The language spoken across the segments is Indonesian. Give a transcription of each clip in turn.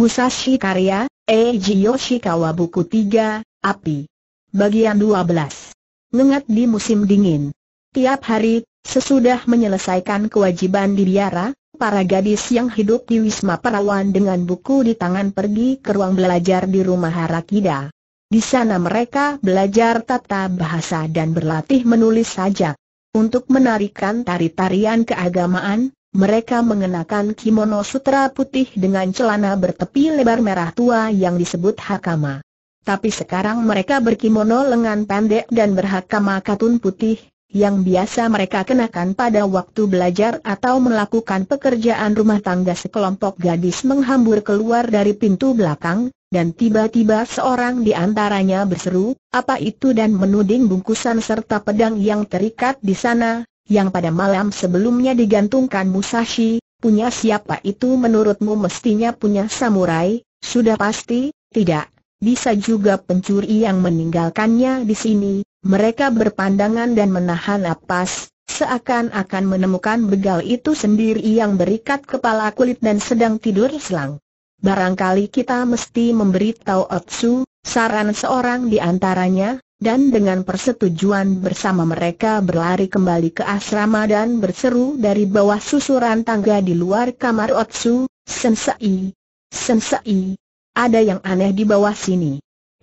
Musashi Karya, Eiji Yoshikawa Buku 3, Api. Bagian 12. Lengat di musim dingin. Tiap hari, sesudah menyelesaikan kewajiban di biara, para gadis yang hidup di Wisma Perawan dengan buku di tangan pergi ke ruang belajar di rumah Harakida. Di sana mereka belajar tata bahasa dan berlatih menulis sajak. Untuk menarikan tari-tarian keagamaan, mereka mengenakan kimono sutra putih dengan celana bertepi lebar merah tua yang disebut hakama. Tapi sekarang mereka berkimono lengan pendek dan berhakama katun putih, yang biasa mereka kenakan pada waktu belajar atau melakukan pekerjaan rumah tangga sekelompok gadis menghambur keluar dari pintu belakang, dan tiba-tiba seorang di antaranya berseru, apa itu dan menuding bungkusan serta pedang yang terikat di sana, yang pada malam sebelumnya digantungkan Musashi, punya siapa itu menurutmu mestinya punya samurai, sudah pasti, tidak. Bisa juga pencuri yang meninggalkannya di sini, mereka berpandangan dan menahan napas, seakan-akan menemukan begal itu sendiri yang berikat kepala kulit dan sedang tidur selang. Barangkali kita mesti memberitahu Otsu, saran seorang di antaranya, dan dengan persetujuan bersama mereka berlari kembali ke asrama dan berseru dari bawah susuran tangga di luar kamar Otsu, Sensei, Sensei, ada yang aneh di bawah sini.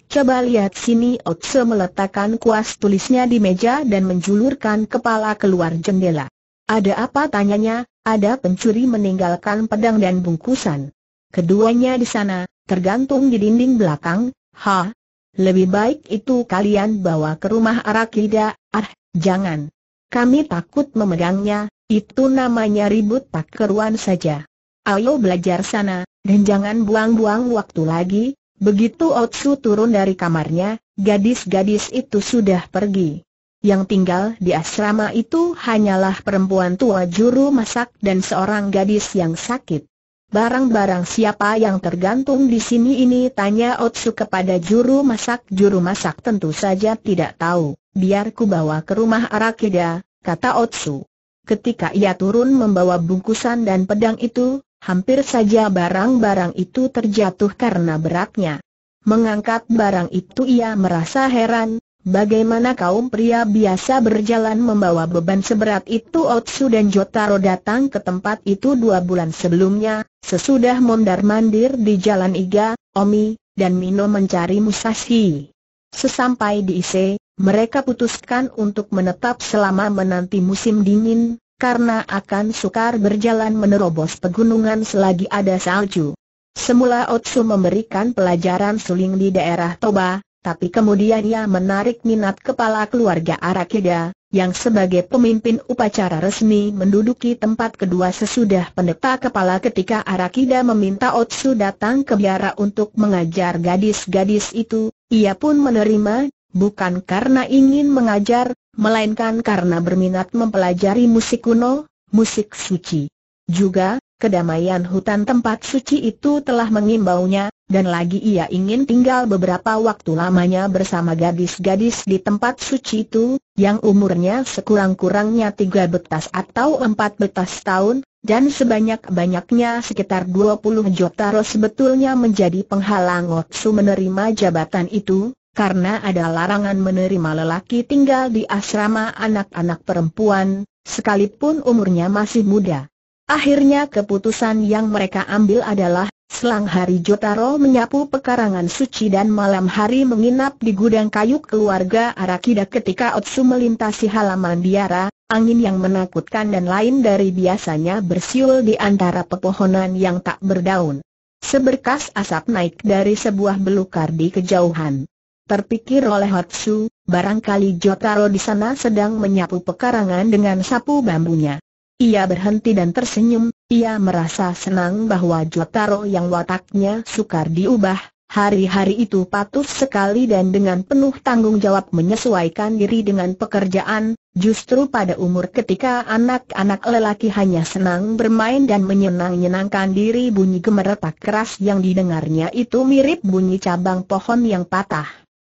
Coba lihat sini Otsu meletakkan kuas tulisnya di meja dan menjulurkan kepala keluar jendela. Ada apa tanyanya, ada pencuri meninggalkan pedang dan bungkusan. Keduanya di sana, tergantung di dinding belakang, ha, lebih baik itu kalian bawa ke rumah Arakida, ah, jangan. Kami takut memegangnya, itu namanya ribut tak keruan saja. Ayo belajar sana, dan jangan buang-buang waktu lagi. Begitu Otsu turun dari kamarnya, gadis-gadis itu sudah pergi. Yang tinggal di asrama itu hanyalah perempuan tua juru masak dan seorang gadis yang sakit. Barang-barang siapa yang tergantung di sini ini tanya Otsu kepada juru masak Juru masak tentu saja tidak tahu Biar ku bawa ke rumah Arakida, kata Otsu Ketika ia turun membawa bungkusan dan pedang itu Hampir saja barang-barang itu terjatuh karena beratnya Mengangkat barang itu ia merasa heran Bagaimana kaum pria biasa berjalan membawa beban seberat itu Otsu dan Jotaro datang ke tempat itu dua bulan sebelumnya, sesudah mondar-mandir di jalan Iga, Omi, dan Mino mencari Musashi. Sesampai di Ise, mereka putuskan untuk menetap selama menanti musim dingin, karena akan sukar berjalan menerobos pegunungan selagi ada salju. Semula Otsu memberikan pelajaran suling di daerah Toba, tapi kemudian ia menarik minat kepala keluarga Arakida, yang sebagai pemimpin upacara resmi menduduki tempat kedua sesudah pendeta kepala ketika Arakida meminta Otsu datang ke biara untuk mengajar gadis-gadis itu, ia pun menerima, bukan karena ingin mengajar, melainkan karena berminat mempelajari musik kuno, musik suci. Juga, Kedamaian hutan tempat suci itu telah mengimbaunya, dan lagi ia ingin tinggal beberapa waktu lamanya bersama gadis-gadis di tempat suci itu, yang umurnya sekurang-kurangnya tiga betas atau empat betas tahun, dan sebanyak-banyaknya sekitar 20 Jotaro sebetulnya menjadi penghalang Otsu menerima jabatan itu, karena ada larangan menerima lelaki tinggal di asrama anak-anak perempuan, sekalipun umurnya masih muda. Akhirnya keputusan yang mereka ambil adalah, selang hari Jotaro menyapu pekarangan suci dan malam hari menginap di gudang kayu keluarga Arakida ketika Otsu melintasi halaman biara, angin yang menakutkan dan lain dari biasanya bersiul di antara pepohonan yang tak berdaun. Seberkas asap naik dari sebuah belukar di kejauhan. Terpikir oleh Otsu, barangkali Jotaro di sana sedang menyapu pekarangan dengan sapu bambunya. Ia berhenti dan tersenyum, ia merasa senang bahwa Jotaro yang wataknya sukar diubah, hari-hari itu patuh sekali dan dengan penuh tanggung jawab menyesuaikan diri dengan pekerjaan, justru pada umur ketika anak-anak lelaki hanya senang bermain dan menyenang-nyenangkan diri bunyi gemeretak keras yang didengarnya itu mirip bunyi cabang pohon yang patah.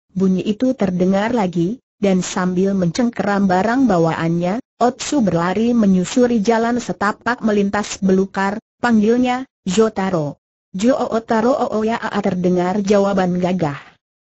Bunyi itu terdengar lagi, dan sambil mencengkeram barang bawaannya, Otsu berlari menyusuri jalan setapak melintas belukar, panggilnya, Jotaro. Jo Otaro oh, oh, ya A ah, ah, terdengar jawaban gagah.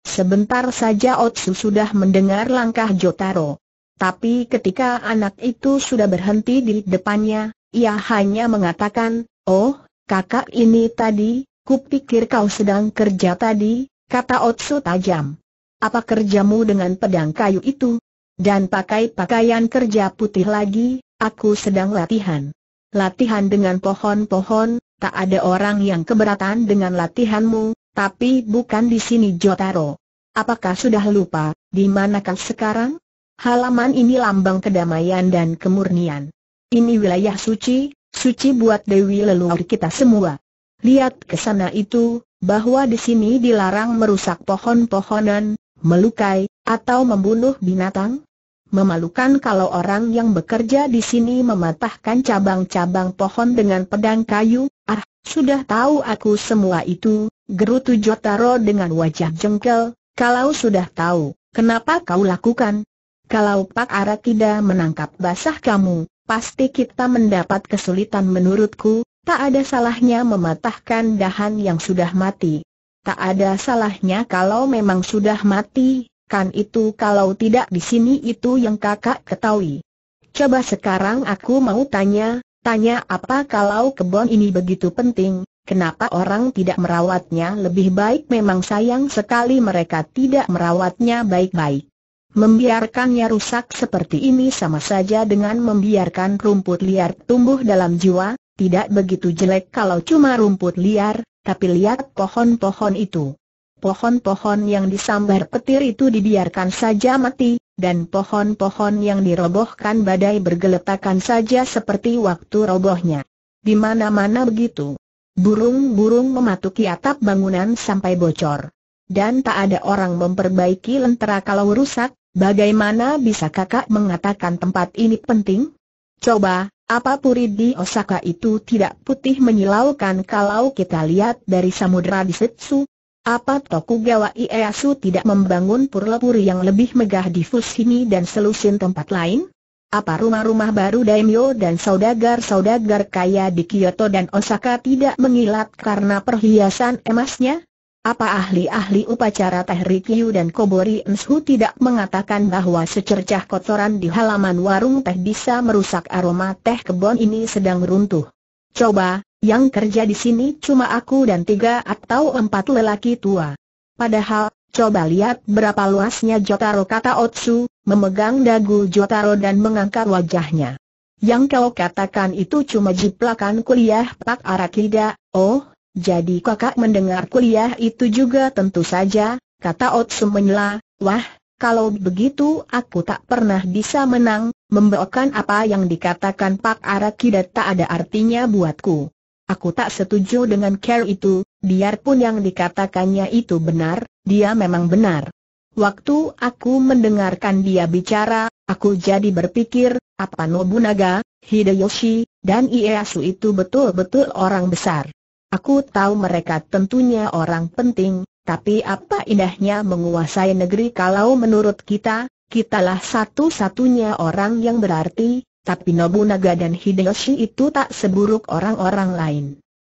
Sebentar saja Otsu sudah mendengar langkah Jotaro. Tapi ketika anak itu sudah berhenti di depannya, ia hanya mengatakan, Oh, kakak ini tadi, kupikir kau sedang kerja tadi, kata Otsu tajam. Apa kerjamu dengan pedang kayu itu? Dan pakai pakaian kerja putih lagi, aku sedang latihan. Latihan dengan pohon-pohon, tak ada orang yang keberatan dengan latihanmu, tapi bukan di sini Jotaro. Apakah sudah lupa, di manakah sekarang? Halaman ini lambang kedamaian dan kemurnian. Ini wilayah suci, suci buat Dewi leluhur kita semua. Lihat ke sana itu, bahwa di sini dilarang merusak pohon-pohonan, melukai, atau membunuh binatang? Memalukan kalau orang yang bekerja di sini mematahkan cabang-cabang pohon dengan pedang kayu, ah, sudah tahu aku semua itu, gerutu Jotaro dengan wajah jengkel, kalau sudah tahu, kenapa kau lakukan? Kalau Pak Ara tidak menangkap basah kamu, pasti kita mendapat kesulitan menurutku, tak ada salahnya mematahkan dahan yang sudah mati. Tak ada salahnya kalau memang sudah mati, Kan itu kalau tidak di sini itu yang kakak ketahui. Coba sekarang aku mau tanya, tanya apa kalau kebun ini begitu penting, kenapa orang tidak merawatnya lebih baik memang sayang sekali mereka tidak merawatnya baik-baik. Membiarkannya rusak seperti ini sama saja dengan membiarkan rumput liar tumbuh dalam jiwa, tidak begitu jelek kalau cuma rumput liar, tapi lihat pohon-pohon itu pohon-pohon yang disambar petir itu dibiarkan saja mati, dan pohon-pohon yang dirobohkan badai bergeletakan saja seperti waktu robohnya. Di mana-mana begitu. Burung-burung mematuki atap bangunan sampai bocor. Dan tak ada orang memperbaiki lentera kalau rusak, bagaimana bisa kakak mengatakan tempat ini penting? Coba, apa puri di Osaka itu tidak putih menyilaukan kalau kita lihat dari samudera di Setsu, apa Tokugawa Ieyasu tidak membangun pura-pura yang lebih megah di Fushimi dan selusin tempat lain? Apa rumah-rumah baru daimyo dan saudagar-saudagar kaya di Kyoto dan Osaka tidak mengilat karena perhiasan emasnya? Apa ahli-ahli upacara Tehrikyu dan Kobori Ensu tidak mengatakan bahwa secercah kotoran di halaman warung teh bisa merusak aroma teh kebon ini sedang runtuh? Coba, yang kerja di sini cuma aku dan tiga atau empat lelaki tua. Padahal, coba lihat berapa luasnya Jotaro kata Otsu, memegang dagu Jotaro dan mengangkat wajahnya. Yang kau katakan itu cuma jiplakan kuliah Pak Arakida, oh, jadi kakak mendengar kuliah itu juga tentu saja, kata Otsu menyela, wah, kalau begitu aku tak pernah bisa menang, membawakan apa yang dikatakan Pak Arakida tak ada artinya buatku. Aku tak setuju dengan care itu, biarpun yang dikatakannya itu benar, dia memang benar. Waktu aku mendengarkan dia bicara, aku jadi berpikir, apa Nobunaga, Hideyoshi, dan Ieyasu itu betul-betul orang besar. Aku tahu mereka tentunya orang penting, tapi apa indahnya menguasai negeri kalau menurut kita, kitalah satu-satunya orang yang berarti, tapi Nobunaga dan Hideyoshi itu tak seburuk orang-orang lain.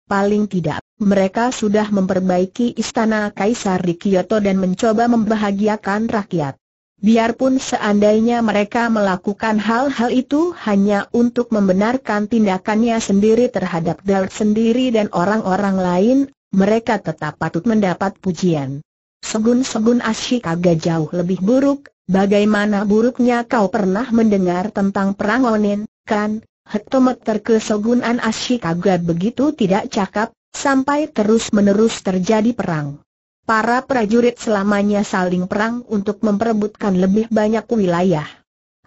Paling tidak, mereka sudah memperbaiki istana Kaisar di Kyoto dan mencoba membahagiakan rakyat. Biarpun seandainya mereka melakukan hal-hal itu hanya untuk membenarkan tindakannya sendiri terhadap Dal sendiri dan orang-orang lain, mereka tetap patut mendapat pujian. Segun-segun Ashikaga jauh lebih buruk, bagaimana buruknya kau pernah mendengar tentang perang Onin, kan? Hektometer kesegunan Ashikaga begitu tidak cakap, sampai terus-menerus terjadi perang. Para prajurit selamanya saling perang untuk memperebutkan lebih banyak wilayah.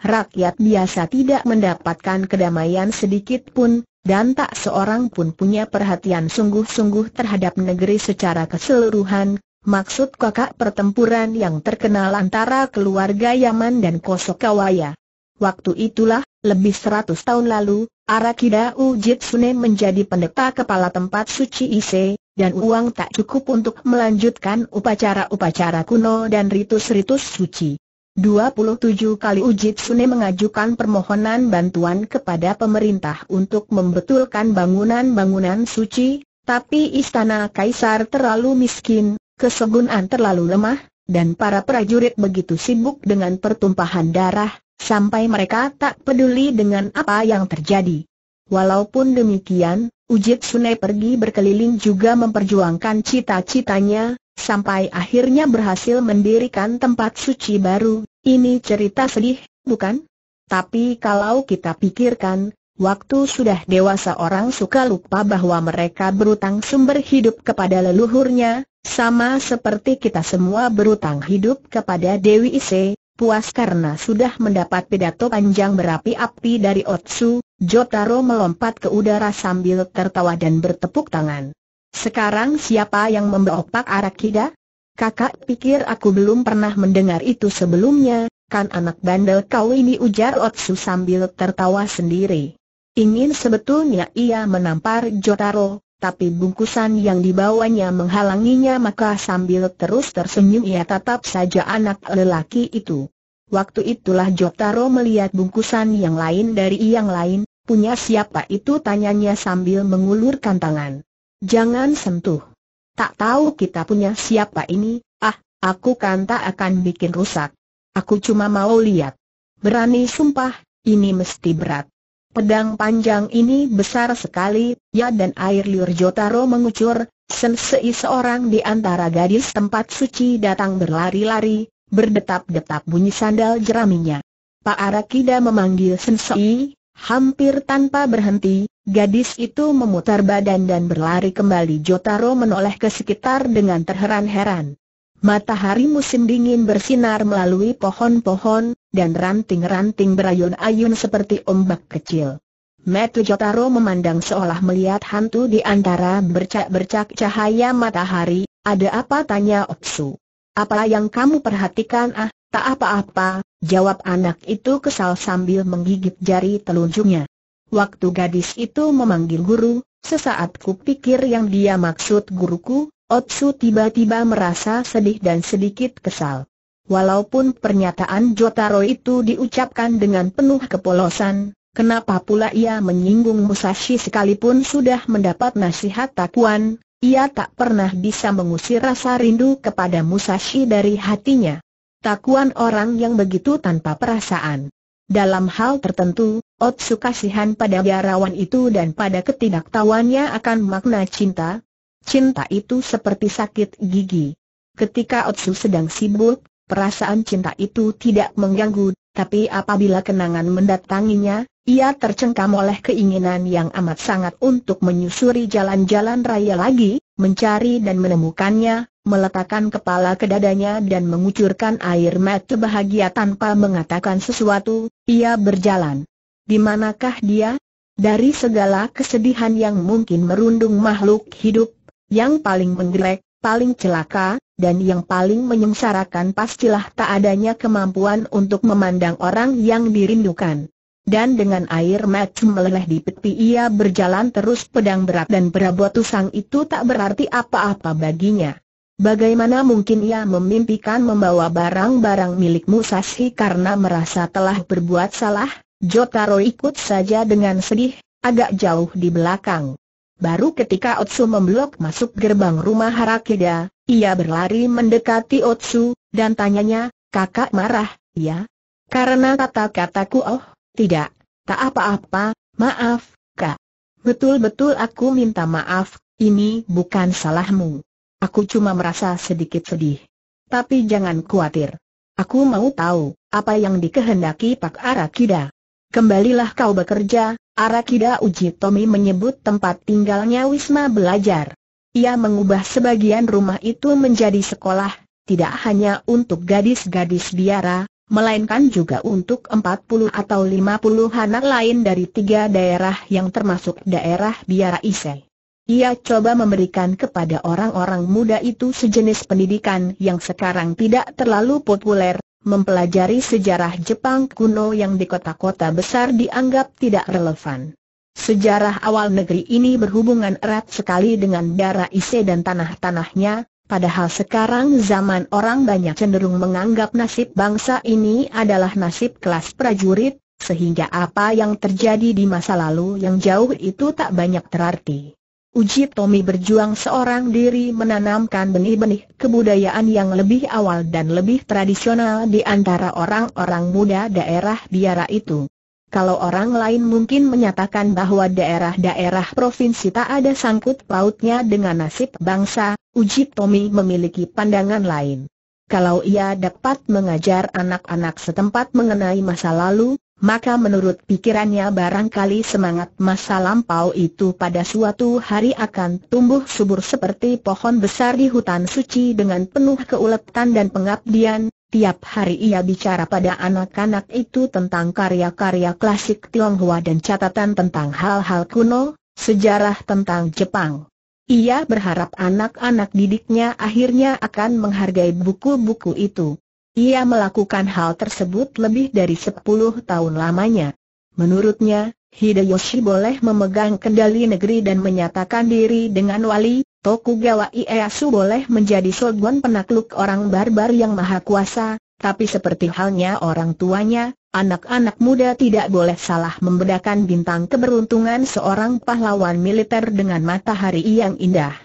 Rakyat biasa tidak mendapatkan kedamaian sedikit pun, dan tak seorang pun punya perhatian sungguh-sungguh terhadap negeri secara keseluruhan, Maksud kakak pertempuran yang terkenal antara keluarga Yaman dan Kosokawaya. Waktu itulah, lebih seratus tahun lalu, Arakida Ujitsune menjadi pendeta kepala tempat suci Ise, dan uang tak cukup untuk melanjutkan upacara-upacara kuno dan ritus-ritus suci. 27 kali Ujitsune mengajukan permohonan bantuan kepada pemerintah untuk membetulkan bangunan-bangunan suci, tapi istana kaisar terlalu miskin, kesegunan terlalu lemah, dan para prajurit begitu sibuk dengan pertumpahan darah, sampai mereka tak peduli dengan apa yang terjadi. Walaupun demikian, Ujit Sunai pergi berkeliling juga memperjuangkan cita-citanya, sampai akhirnya berhasil mendirikan tempat suci baru, ini cerita sedih, bukan? Tapi kalau kita pikirkan, Waktu sudah dewasa orang suka lupa bahwa mereka berutang sumber hidup kepada leluhurnya, sama seperti kita semua berutang hidup kepada Dewi Ise, puas karena sudah mendapat pidato panjang berapi-api dari Otsu, Jotaro melompat ke udara sambil tertawa dan bertepuk tangan. Sekarang siapa yang membeopak Arakida? Kakak pikir aku belum pernah mendengar itu sebelumnya, kan anak bandel kau ini ujar Otsu sambil tertawa sendiri. Ingin sebetulnya ia menampar Jotaro, tapi bungkusan yang dibawanya menghalanginya maka sambil terus tersenyum ia tatap saja anak lelaki itu. Waktu itulah Jotaro melihat bungkusan yang lain dari yang lain, punya siapa itu tanyanya sambil mengulurkan tangan. Jangan sentuh. Tak tahu kita punya siapa ini, ah, aku kan tak akan bikin rusak. Aku cuma mau lihat. Berani sumpah, ini mesti berat. Pedang panjang ini besar sekali, ya dan air liur Jotaro mengucur, sensei seorang di antara gadis tempat suci datang berlari-lari, berdetap-detap bunyi sandal jeraminya. Pak Arakida memanggil sensei, hampir tanpa berhenti, gadis itu memutar badan dan berlari kembali Jotaro menoleh ke sekitar dengan terheran-heran. Matahari musim dingin bersinar melalui pohon-pohon, dan ranting-ranting berayun-ayun seperti ombak kecil. Metu Jotaro memandang seolah melihat hantu di antara bercak-bercak cahaya matahari, ada apa tanya Oksu. Apa yang kamu perhatikan ah, tak apa-apa, jawab anak itu kesal sambil menggigit jari telunjuknya. Waktu gadis itu memanggil guru, sesaat kupikir yang dia maksud guruku, Otsu tiba-tiba merasa sedih dan sedikit kesal. Walaupun pernyataan Jotaro itu diucapkan dengan penuh kepolosan, kenapa pula ia menyinggung Musashi sekalipun sudah mendapat nasihat takuan, ia tak pernah bisa mengusir rasa rindu kepada Musashi dari hatinya. Takuan orang yang begitu tanpa perasaan. Dalam hal tertentu, Otsu kasihan pada biarawan itu dan pada ketidaktahuannya akan makna cinta, Cinta itu seperti sakit gigi. Ketika Otsu sedang sibuk, perasaan cinta itu tidak mengganggu, tapi apabila kenangan mendatanginya, ia tercengkam oleh keinginan yang amat sangat untuk menyusuri jalan-jalan raya lagi, mencari dan menemukannya, meletakkan kepala ke dadanya dan mengucurkan air mata bahagia tanpa mengatakan sesuatu, ia berjalan. Di manakah dia? Dari segala kesedihan yang mungkin merundung makhluk hidup, yang paling menggerek, paling celaka, dan yang paling menyengsarakan pastilah tak adanya kemampuan untuk memandang orang yang dirindukan. Dan dengan air mata meleleh di pipi ia berjalan terus pedang berat dan berabot usang itu tak berarti apa-apa baginya. Bagaimana mungkin ia memimpikan membawa barang-barang milik Musashi karena merasa telah berbuat salah? Jotaro ikut saja dengan sedih, agak jauh di belakang. Baru ketika Otsu memblok masuk gerbang rumah Harakida, ia berlari mendekati Otsu, dan tanyanya, kakak marah, ya? Karena kata-kataku oh, tidak, tak apa-apa, maaf, kak. Betul-betul aku minta maaf, ini bukan salahmu. Aku cuma merasa sedikit sedih. Tapi jangan khawatir. Aku mau tahu, apa yang dikehendaki Pak Arakida. Kembalilah kau bekerja, Arakida Uji Tomi menyebut tempat tinggalnya Wisma belajar. Ia mengubah sebagian rumah itu menjadi sekolah, tidak hanya untuk gadis-gadis biara, melainkan juga untuk 40 atau 50 anak lain dari tiga daerah yang termasuk daerah biara Isai. Ia coba memberikan kepada orang-orang muda itu sejenis pendidikan yang sekarang tidak terlalu populer, mempelajari sejarah Jepang kuno yang di kota-kota besar dianggap tidak relevan. Sejarah awal negeri ini berhubungan erat sekali dengan darah Ise dan tanah-tanahnya, padahal sekarang zaman orang banyak cenderung menganggap nasib bangsa ini adalah nasib kelas prajurit, sehingga apa yang terjadi di masa lalu yang jauh itu tak banyak terarti. Uji Tommy berjuang seorang diri menanamkan benih-benih kebudayaan yang lebih awal dan lebih tradisional di antara orang-orang muda daerah biara itu. Kalau orang lain mungkin menyatakan bahwa daerah-daerah provinsi tak ada sangkut pautnya dengan nasib bangsa, Uji Tommy memiliki pandangan lain. Kalau ia dapat mengajar anak-anak setempat mengenai masa lalu, maka menurut pikirannya barangkali semangat masa lampau itu pada suatu hari akan tumbuh subur seperti pohon besar di hutan suci dengan penuh keuletan dan pengabdian. Tiap hari ia bicara pada anak-anak itu tentang karya-karya klasik Tionghoa dan catatan tentang hal-hal kuno, sejarah tentang Jepang. Ia berharap anak-anak didiknya akhirnya akan menghargai buku-buku itu. Ia melakukan hal tersebut lebih dari sepuluh tahun lamanya. Menurutnya, Hideyoshi boleh memegang kendali negeri dan menyatakan diri dengan wali, Tokugawa Ieyasu boleh menjadi shogun penakluk orang barbar yang maha kuasa, tapi seperti halnya orang tuanya, anak-anak muda tidak boleh salah membedakan bintang keberuntungan seorang pahlawan militer dengan matahari yang indah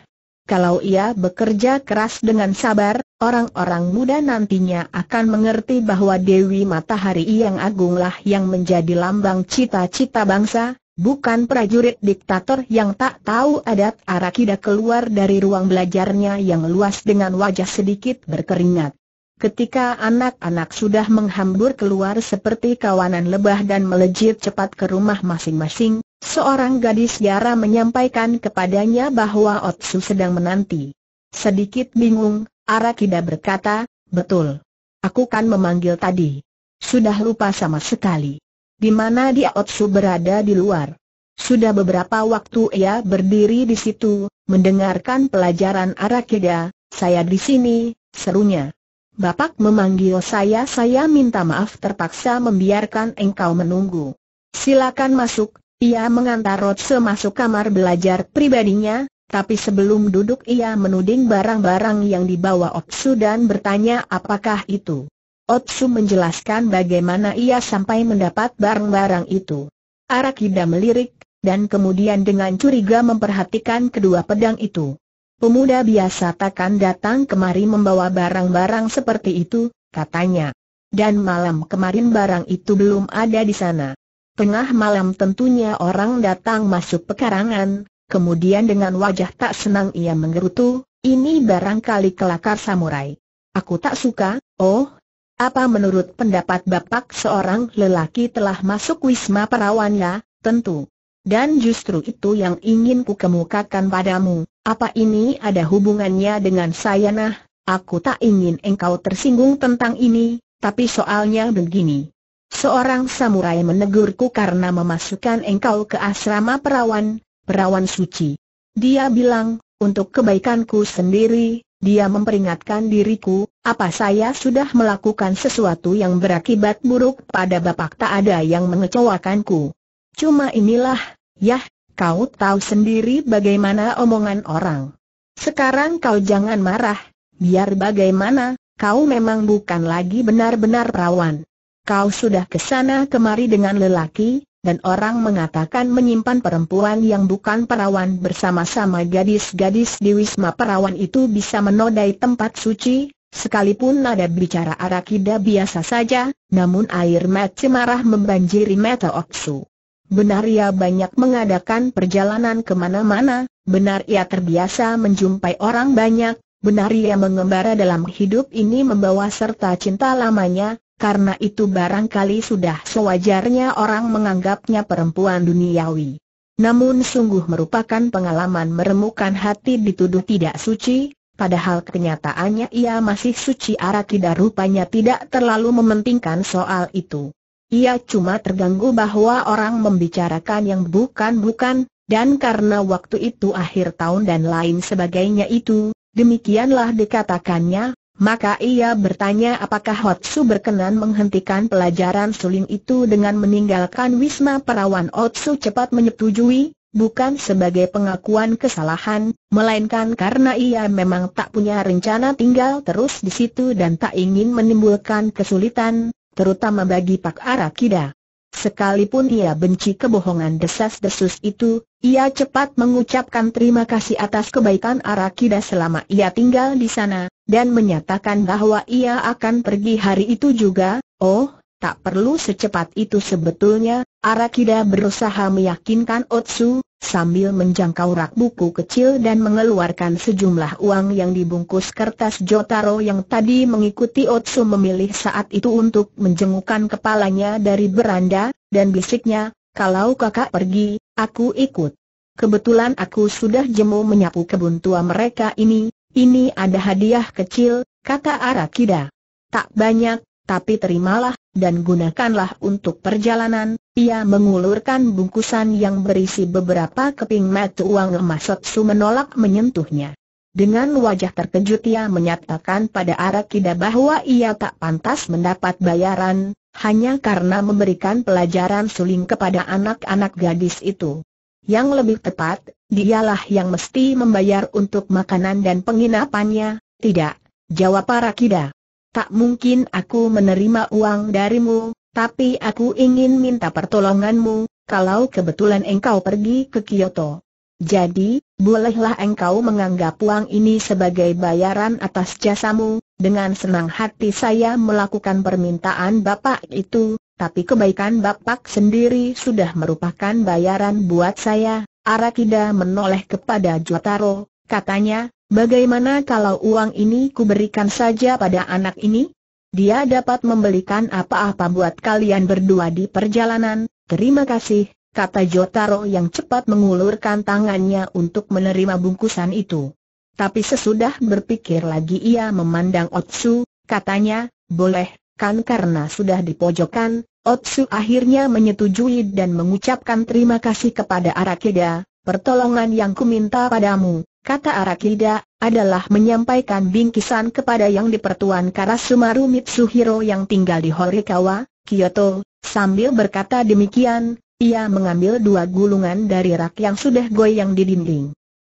kalau ia bekerja keras dengan sabar, orang-orang muda nantinya akan mengerti bahwa Dewi Matahari yang agunglah yang menjadi lambang cita-cita bangsa, bukan prajurit diktator yang tak tahu adat Arakida keluar dari ruang belajarnya yang luas dengan wajah sedikit berkeringat. Ketika anak-anak sudah menghambur keluar seperti kawanan lebah dan melejit cepat ke rumah masing-masing, Seorang gadis Yara menyampaikan kepadanya bahwa Otsu sedang menanti. Sedikit bingung, Arakida berkata, betul. Aku kan memanggil tadi. Sudah lupa sama sekali. Di mana dia Otsu berada di luar. Sudah beberapa waktu ia berdiri di situ, mendengarkan pelajaran Arakida, saya di sini, serunya. Bapak memanggil saya saya minta maaf terpaksa membiarkan engkau menunggu. Silakan masuk, ia mengantar Rod semasuk kamar belajar pribadinya, tapi sebelum duduk ia menuding barang-barang yang dibawa Otsu dan bertanya apakah itu. Otsu menjelaskan bagaimana ia sampai mendapat barang-barang itu. Arakida melirik, dan kemudian dengan curiga memperhatikan kedua pedang itu. Pemuda biasa takkan datang kemari membawa barang-barang seperti itu, katanya. Dan malam kemarin barang itu belum ada di sana. Tengah malam tentunya orang datang masuk pekarangan, kemudian dengan wajah tak senang ia menggerutu, ini barangkali kelakar samurai. Aku tak suka, oh, apa menurut pendapat bapak seorang lelaki telah masuk wisma perawan ya, tentu. Dan justru itu yang ingin ku kemukakan padamu, apa ini ada hubungannya dengan saya nah, aku tak ingin engkau tersinggung tentang ini, tapi soalnya begini. Seorang samurai menegurku karena memasukkan engkau ke asrama perawan, perawan suci. Dia bilang, untuk kebaikanku sendiri, dia memperingatkan diriku, apa saya sudah melakukan sesuatu yang berakibat buruk pada bapak tak ada yang mengecewakanku. Cuma inilah, yah, kau tahu sendiri bagaimana omongan orang. Sekarang kau jangan marah, biar bagaimana, kau memang bukan lagi benar-benar perawan. Kau sudah kesana kemari dengan lelaki, dan orang mengatakan menyimpan perempuan yang bukan perawan bersama-sama gadis-gadis di Wisma Perawan itu bisa menodai tempat suci, sekalipun nada bicara Arakida biasa saja, namun air mata cemarah membanjiri mata Oksu. Benar ia banyak mengadakan perjalanan kemana-mana, benar ia terbiasa menjumpai orang banyak, benar ia mengembara dalam hidup ini membawa serta cinta lamanya, karena itu barangkali sudah sewajarnya orang menganggapnya perempuan duniawi. Namun sungguh merupakan pengalaman meremukan hati dituduh tidak suci, padahal kenyataannya ia masih suci Arakida rupanya tidak terlalu mementingkan soal itu. Ia cuma terganggu bahwa orang membicarakan yang bukan-bukan, dan karena waktu itu akhir tahun dan lain sebagainya itu, demikianlah dikatakannya, maka ia bertanya apakah Hotsu berkenan menghentikan pelajaran suling itu dengan meninggalkan Wisma Perawan Hotsu cepat menyetujui, bukan sebagai pengakuan kesalahan, melainkan karena ia memang tak punya rencana tinggal terus di situ dan tak ingin menimbulkan kesulitan, terutama bagi Pak Arakida. Sekalipun ia benci kebohongan desas-desus itu, ia cepat mengucapkan terima kasih atas kebaikan Arakida selama ia tinggal di sana, dan menyatakan bahwa ia akan pergi hari itu juga, oh, tak perlu secepat itu sebetulnya, Arakida berusaha meyakinkan Otsu, sambil menjangkau rak buku kecil dan mengeluarkan sejumlah uang yang dibungkus kertas Jotaro yang tadi mengikuti Otsu memilih saat itu untuk menjengukkan kepalanya dari beranda, dan bisiknya, kalau kakak pergi, aku ikut. Kebetulan aku sudah jemu menyapu kebun tua mereka ini, ini ada hadiah kecil, kata Arakida. Tak banyak, tapi terimalah, dan gunakanlah untuk perjalanan. Ia mengulurkan bungkusan yang berisi beberapa keping mata uang emas Sotsu menolak menyentuhnya. Dengan wajah terkejut ia menyatakan pada Arakida bahwa ia tak pantas mendapat bayaran, hanya karena memberikan pelajaran suling kepada anak-anak gadis itu. Yang lebih tepat, dialah yang mesti membayar untuk makanan dan penginapannya, tidak, jawab Arakida. Tak mungkin aku menerima uang darimu, tapi aku ingin minta pertolonganmu, kalau kebetulan engkau pergi ke Kyoto. Jadi, bolehlah engkau menganggap uang ini sebagai bayaran atas jasamu, dengan senang hati saya melakukan permintaan Bapak itu, tapi kebaikan Bapak sendiri sudah merupakan bayaran buat saya. Arakida menoleh kepada Jotaro, katanya, Bagaimana kalau uang ini kuberikan saja pada anak ini? Dia dapat membelikan apa-apa buat kalian berdua di perjalanan, terima kasih, kata Jotaro yang cepat mengulurkan tangannya untuk menerima bungkusan itu. Tapi sesudah berpikir lagi ia memandang Otsu, katanya, boleh, kan karena sudah dipojokkan, Otsu akhirnya menyetujui dan mengucapkan terima kasih kepada Arakeda, pertolongan yang kuminta padamu, kata Arakida, adalah menyampaikan bingkisan kepada yang dipertuan Karasumaru Mitsuhiro yang tinggal di Horikawa, Kyoto, sambil berkata demikian, ia mengambil dua gulungan dari rak yang sudah goyang di dinding.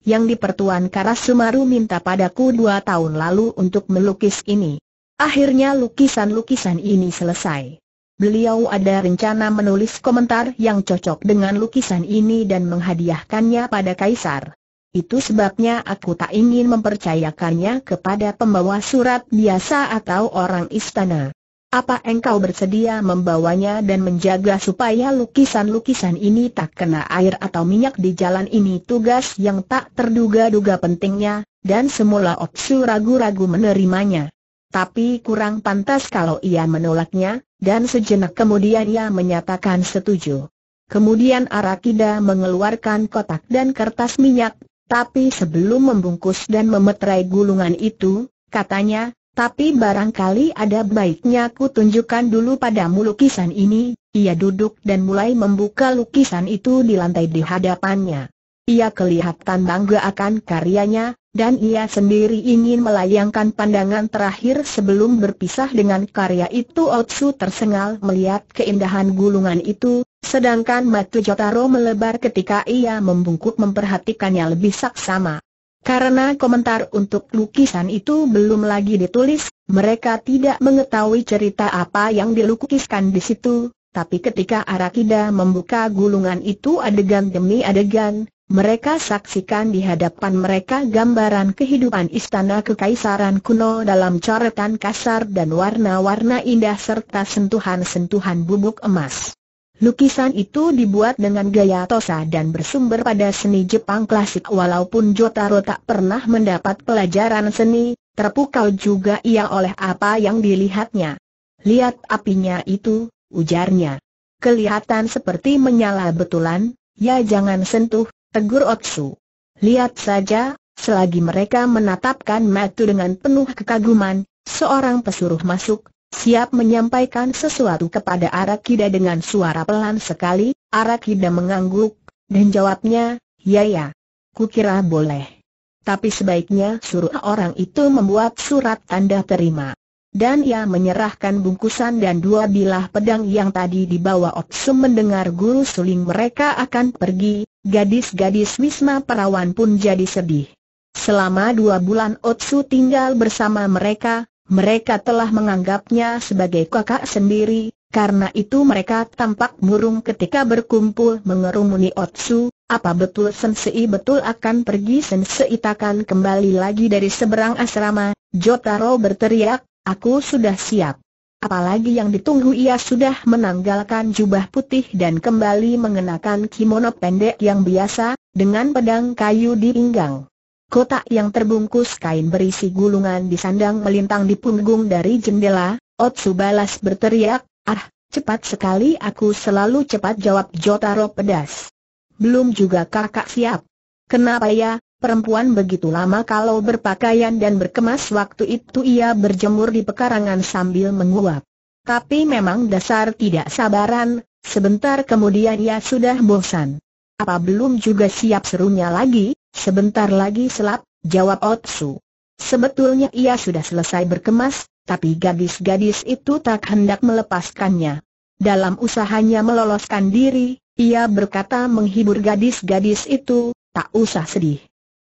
Yang dipertuan Karasumaru minta padaku dua tahun lalu untuk melukis ini. Akhirnya lukisan-lukisan ini selesai. Beliau ada rencana menulis komentar yang cocok dengan lukisan ini dan menghadiahkannya pada Kaisar. Itu sebabnya aku tak ingin mempercayakannya kepada pembawa surat biasa atau orang istana. Apa engkau bersedia membawanya dan menjaga supaya lukisan-lukisan ini tak kena air atau minyak di jalan ini tugas yang tak terduga-duga pentingnya, dan semula Opsu ragu-ragu menerimanya. Tapi kurang pantas kalau ia menolaknya, dan sejenak kemudian ia menyatakan setuju. Kemudian Arakida mengeluarkan kotak dan kertas minyak, tapi sebelum membungkus dan memeterai gulungan itu, katanya, tapi barangkali ada baiknya ku tunjukkan dulu padamu lukisan ini. Ia duduk dan mulai membuka lukisan itu di lantai di hadapannya. Ia kelihatan bangga akan karyanya, dan ia sendiri ingin melayangkan pandangan terakhir sebelum berpisah dengan karya itu Otsu tersengal melihat keindahan gulungan itu, sedangkan Matu Jotaro melebar ketika ia membungkuk memperhatikannya lebih saksama. Karena komentar untuk lukisan itu belum lagi ditulis, mereka tidak mengetahui cerita apa yang dilukiskan di situ, tapi ketika Arakida membuka gulungan itu adegan demi adegan, mereka saksikan di hadapan mereka gambaran kehidupan istana kekaisaran kuno dalam coretan kasar dan warna-warna indah serta sentuhan-sentuhan bubuk emas. Lukisan itu dibuat dengan gaya tosa dan bersumber pada seni Jepang klasik walaupun Jotaro tak pernah mendapat pelajaran seni, terpukau juga ia oleh apa yang dilihatnya. Lihat apinya itu, ujarnya. Kelihatan seperti menyala betulan, ya jangan sentuh, tegur Otsu. Lihat saja, selagi mereka menatapkan Matu dengan penuh kekaguman, seorang pesuruh masuk, siap menyampaikan sesuatu kepada Arakida dengan suara pelan sekali, Arakida mengangguk, dan jawabnya, ya ya, kukira boleh. Tapi sebaiknya suruh orang itu membuat surat tanda terima. Dan ia menyerahkan bungkusan dan dua bilah pedang yang tadi dibawa Otsu mendengar guru suling mereka akan pergi, gadis-gadis Wisma Perawan pun jadi sedih. Selama dua bulan Otsu tinggal bersama mereka, mereka telah menganggapnya sebagai kakak sendiri, karena itu mereka tampak murung ketika berkumpul mengerumuni Otsu, apa betul Sensei betul akan pergi Sensei takkan kembali lagi dari seberang asrama, Jotaro berteriak, Aku sudah siap. Apalagi yang ditunggu ia sudah menanggalkan jubah putih dan kembali mengenakan kimono pendek yang biasa, dengan pedang kayu di pinggang. Kotak yang terbungkus kain berisi gulungan disandang melintang di punggung dari jendela, Otsu balas berteriak, ah, cepat sekali aku selalu cepat jawab Jotaro pedas. Belum juga kakak siap. Kenapa ya, Perempuan begitu lama kalau berpakaian dan berkemas waktu itu ia berjemur di pekarangan sambil menguap. Tapi memang dasar tidak sabaran, sebentar kemudian ia sudah bosan. Apa belum juga siap serunya lagi, sebentar lagi selap, jawab Otsu. Sebetulnya ia sudah selesai berkemas, tapi gadis-gadis itu tak hendak melepaskannya. Dalam usahanya meloloskan diri, ia berkata menghibur gadis-gadis itu, tak usah sedih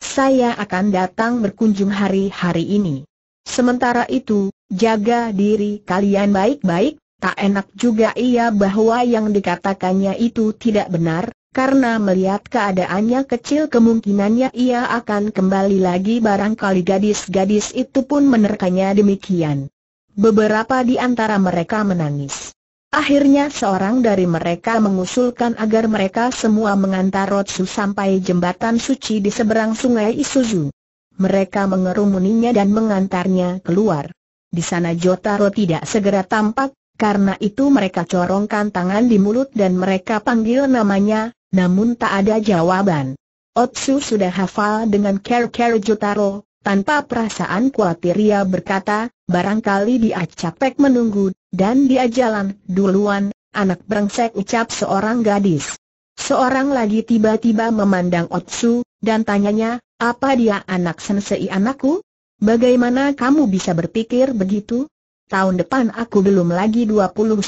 saya akan datang berkunjung hari-hari ini. Sementara itu, jaga diri kalian baik-baik, tak enak juga ia bahwa yang dikatakannya itu tidak benar, karena melihat keadaannya kecil kemungkinannya ia akan kembali lagi barangkali gadis-gadis itu pun menerkanya demikian. Beberapa di antara mereka menangis. Akhirnya seorang dari mereka mengusulkan agar mereka semua mengantar Rotsu sampai jembatan suci di seberang sungai Isuzu. Mereka mengerumuninya dan mengantarnya keluar. Di sana Jotaro tidak segera tampak, karena itu mereka corongkan tangan di mulut dan mereka panggil namanya, namun tak ada jawaban. Otsu sudah hafal dengan care-care Jotaro, tanpa perasaan khawatir ia berkata, barangkali dia capek menunggu, dan dia jalan duluan, anak brengsek ucap seorang gadis. Seorang lagi tiba-tiba memandang Otsu, dan tanyanya, apa dia anak sensei anakku? Bagaimana kamu bisa berpikir begitu? Tahun depan aku belum lagi 21.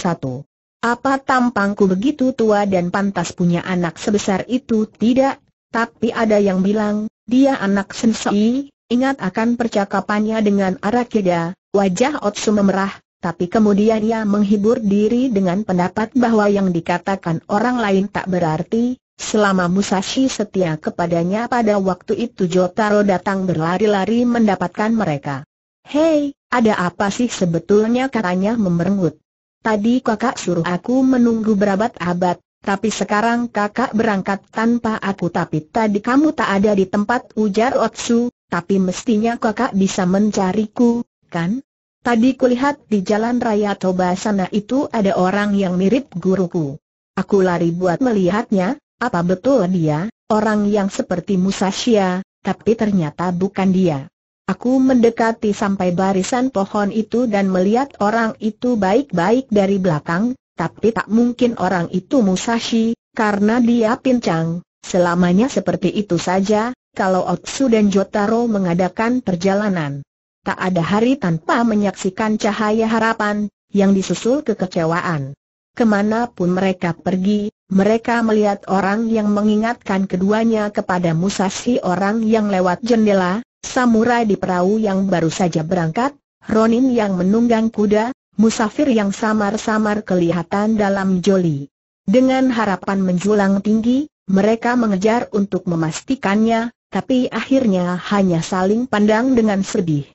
Apa tampangku begitu tua dan pantas punya anak sebesar itu? Tidak, tapi ada yang bilang, dia anak sensei, ingat akan percakapannya dengan Arakida. wajah Otsu memerah, tapi kemudian ia menghibur diri dengan pendapat bahwa yang dikatakan orang lain tak berarti, selama Musashi setia kepadanya pada waktu itu Jotaro datang berlari-lari mendapatkan mereka. Hei, ada apa sih sebetulnya katanya memerengut. Tadi kakak suruh aku menunggu berabad-abad, tapi sekarang kakak berangkat tanpa aku tapi tadi kamu tak ada di tempat ujar Otsu, tapi mestinya kakak bisa mencariku, kan? Tadi kulihat di jalan raya Toba sana itu ada orang yang mirip guruku. Aku lari buat melihatnya, apa betul dia, orang yang seperti Musashia, tapi ternyata bukan dia. Aku mendekati sampai barisan pohon itu dan melihat orang itu baik-baik dari belakang, tapi tak mungkin orang itu Musashi, karena dia pincang. Selamanya seperti itu saja, kalau Otsu dan Jotaro mengadakan perjalanan. Tak ada hari tanpa menyaksikan cahaya harapan, yang disusul kekecewaan. Kemana pun mereka pergi, mereka melihat orang yang mengingatkan keduanya kepada Musashi orang yang lewat jendela, samurai di perahu yang baru saja berangkat, Ronin yang menunggang kuda, musafir yang samar-samar kelihatan dalam joli. Dengan harapan menjulang tinggi, mereka mengejar untuk memastikannya, tapi akhirnya hanya saling pandang dengan sedih.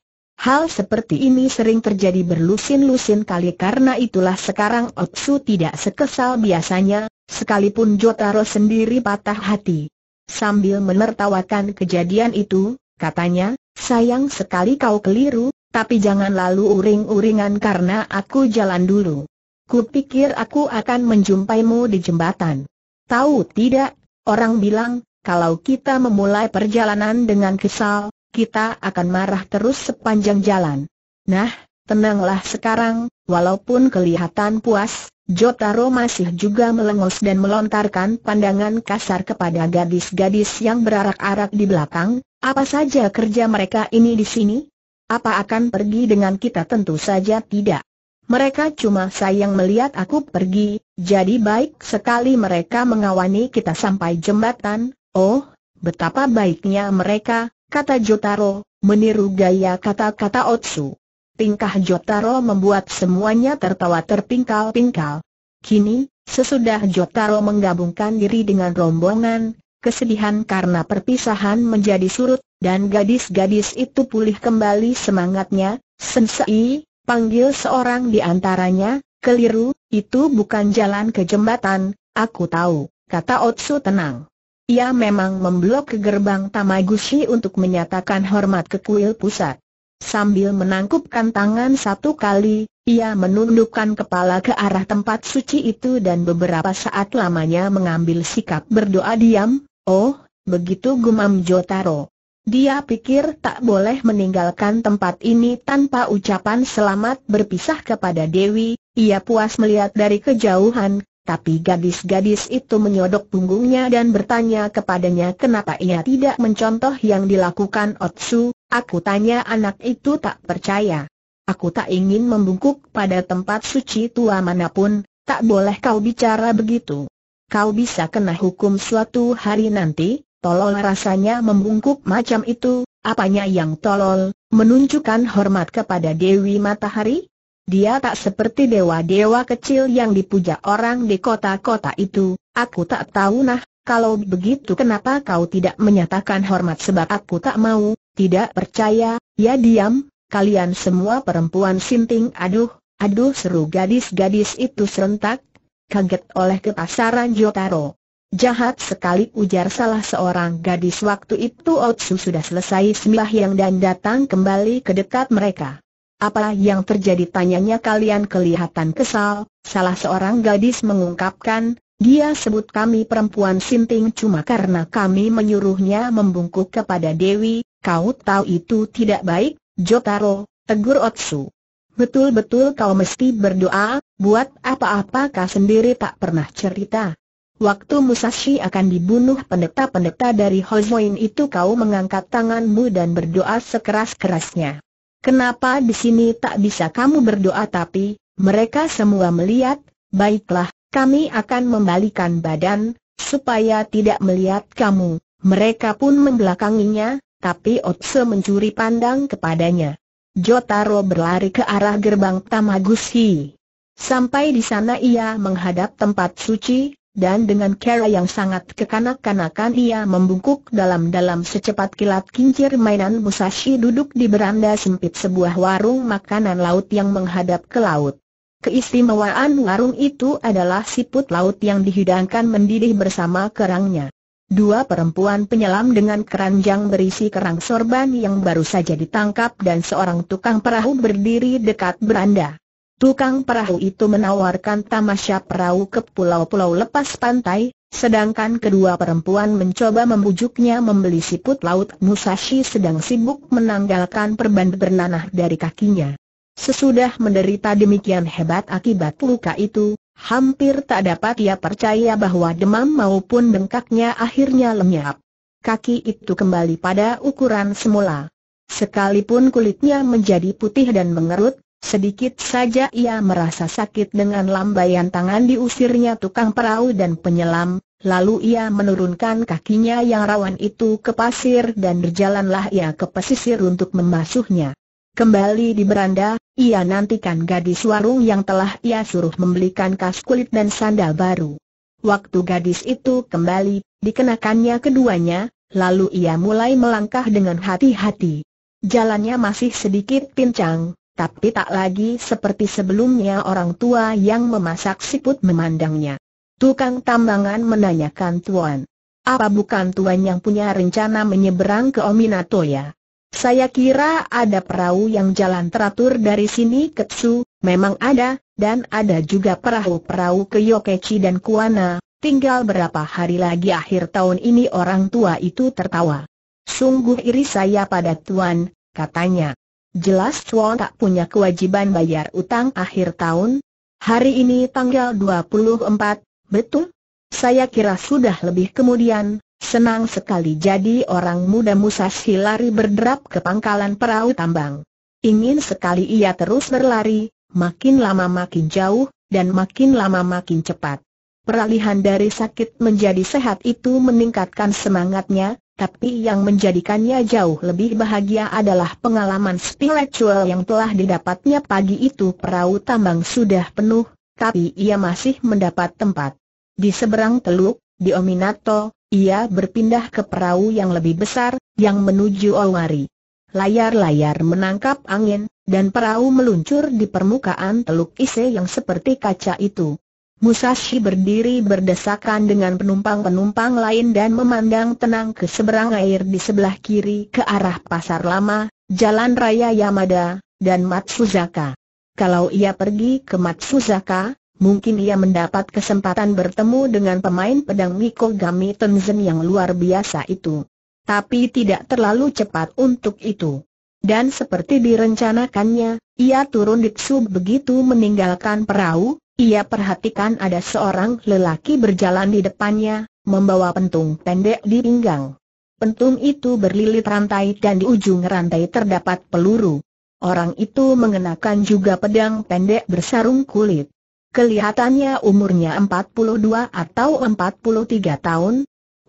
Hal seperti ini sering terjadi berlusin-lusin kali karena itulah sekarang Otsu tidak sekesal biasanya, sekalipun Jotaro sendiri patah hati. Sambil menertawakan kejadian itu, katanya, sayang sekali kau keliru, tapi jangan lalu uring-uringan karena aku jalan dulu. Kupikir aku akan menjumpaimu di jembatan. Tahu tidak, orang bilang, kalau kita memulai perjalanan dengan kesal, kita akan marah terus sepanjang jalan. Nah, tenanglah sekarang, walaupun kelihatan puas, Jotaro masih juga melengos dan melontarkan pandangan kasar kepada gadis-gadis yang berarak-arak di belakang, apa saja kerja mereka ini di sini? Apa akan pergi dengan kita tentu saja tidak. Mereka cuma sayang melihat aku pergi, jadi baik sekali mereka mengawani kita sampai jembatan, oh, betapa baiknya mereka, kata Jotaro, meniru gaya kata-kata Otsu. Tingkah Jotaro membuat semuanya tertawa terpingkal-pingkal. Kini, sesudah Jotaro menggabungkan diri dengan rombongan, kesedihan karena perpisahan menjadi surut, dan gadis-gadis itu pulih kembali semangatnya, Sensei, panggil seorang di antaranya, keliru, itu bukan jalan ke jembatan, aku tahu, kata Otsu tenang. Ia memang memblok ke gerbang Tamagushi untuk menyatakan hormat ke kuil pusat. Sambil menangkupkan tangan satu kali, ia menundukkan kepala ke arah tempat suci itu dan beberapa saat lamanya mengambil sikap berdoa diam, oh, begitu gumam Jotaro. Dia pikir tak boleh meninggalkan tempat ini tanpa ucapan selamat berpisah kepada Dewi, ia puas melihat dari kejauhan, tapi gadis-gadis itu menyodok punggungnya dan bertanya kepadanya kenapa ia tidak mencontoh yang dilakukan Otsu, aku tanya anak itu tak percaya. Aku tak ingin membungkuk pada tempat suci tua manapun, tak boleh kau bicara begitu. Kau bisa kena hukum suatu hari nanti, tolol rasanya membungkuk macam itu, apanya yang tolol, menunjukkan hormat kepada Dewi Matahari? Dia tak seperti dewa-dewa kecil yang dipuja orang di kota-kota itu, aku tak tahu nah, kalau begitu kenapa kau tidak menyatakan hormat sebab aku tak mau, tidak percaya, ya diam, kalian semua perempuan sinting aduh, aduh seru gadis-gadis itu serentak, kaget oleh kepasaran Jotaro. Jahat sekali ujar salah seorang gadis waktu itu Otsu sudah selesai yang dan datang kembali ke dekat mereka. Apa yang terjadi tanyanya kalian kelihatan kesal, salah seorang gadis mengungkapkan, dia sebut kami perempuan sinting cuma karena kami menyuruhnya membungkuk kepada Dewi, kau tahu itu tidak baik, Jotaro, tegur Otsu. Betul-betul kau mesti berdoa, buat apa-apa kau sendiri tak pernah cerita. Waktu Musashi akan dibunuh pendeta-pendeta dari Hozoin itu kau mengangkat tanganmu dan berdoa sekeras-kerasnya. Kenapa di sini tak bisa kamu berdoa tapi, mereka semua melihat, baiklah, kami akan membalikan badan, supaya tidak melihat kamu. Mereka pun membelakanginya, tapi Otse mencuri pandang kepadanya. Jotaro berlari ke arah gerbang Tamagushi. Sampai di sana ia menghadap tempat suci, dan dengan cara yang sangat kekanak-kanakan ia membungkuk dalam-dalam secepat kilat kincir mainan Musashi duduk di beranda sempit sebuah warung makanan laut yang menghadap ke laut. Keistimewaan warung itu adalah siput laut yang dihidangkan mendidih bersama kerangnya. Dua perempuan penyelam dengan keranjang berisi kerang sorban yang baru saja ditangkap dan seorang tukang perahu berdiri dekat beranda. Tukang perahu itu menawarkan tamasya perahu ke pulau-pulau lepas pantai, sedangkan kedua perempuan mencoba membujuknya membeli siput laut Musashi sedang sibuk menanggalkan perban bernanah dari kakinya. Sesudah menderita demikian hebat akibat luka itu, hampir tak dapat ia percaya bahwa demam maupun bengkaknya akhirnya lenyap. Kaki itu kembali pada ukuran semula. Sekalipun kulitnya menjadi putih dan mengerut, Sedikit saja ia merasa sakit dengan lambaian tangan diusirnya tukang perahu dan penyelam, lalu ia menurunkan kakinya yang rawan itu ke pasir dan berjalanlah ia ke pesisir untuk membasuhnya. Kembali di beranda, ia nantikan gadis warung yang telah ia suruh membelikan kas kulit dan sandal baru. Waktu gadis itu kembali, dikenakannya keduanya, lalu ia mulai melangkah dengan hati-hati. Jalannya masih sedikit pincang, tapi tak lagi seperti sebelumnya orang tua yang memasak siput memandangnya. Tukang tambangan menanyakan tuan. Apa bukan tuan yang punya rencana menyeberang ke Ominatoya? Saya kira ada perahu yang jalan teratur dari sini ke Tsu, memang ada, dan ada juga perahu-perahu ke Yokechi dan Kuana, tinggal berapa hari lagi akhir tahun ini orang tua itu tertawa. Sungguh iri saya pada tuan, katanya. Jelas Chuan tak punya kewajiban bayar utang akhir tahun. Hari ini tanggal 24, betul? Saya kira sudah lebih kemudian, senang sekali jadi orang muda Musashi lari berderap ke pangkalan perahu tambang. Ingin sekali ia terus berlari, makin lama makin jauh, dan makin lama makin cepat. Peralihan dari sakit menjadi sehat itu meningkatkan semangatnya, tapi yang menjadikannya jauh lebih bahagia adalah pengalaman spiritual yang telah didapatnya pagi itu perahu tambang sudah penuh, tapi ia masih mendapat tempat. Di seberang teluk, di Ominato, ia berpindah ke perahu yang lebih besar, yang menuju Owari. Layar-layar menangkap angin, dan perahu meluncur di permukaan teluk Ise yang seperti kaca itu. Musashi berdiri berdesakan dengan penumpang-penumpang lain dan memandang tenang ke seberang air di sebelah kiri ke arah pasar lama, jalan raya Yamada, dan Matsuzaka. Kalau ia pergi ke Matsuzaka, mungkin ia mendapat kesempatan bertemu dengan pemain pedang Mikogami Tenzen yang luar biasa itu. Tapi tidak terlalu cepat untuk itu. Dan seperti direncanakannya, ia turun di sub begitu meninggalkan perahu, ia perhatikan ada seorang lelaki berjalan di depannya, membawa pentung pendek di pinggang. Pentung itu berlilit rantai dan di ujung rantai terdapat peluru. Orang itu mengenakan juga pedang pendek bersarung kulit. Kelihatannya umurnya 42 atau 43 tahun.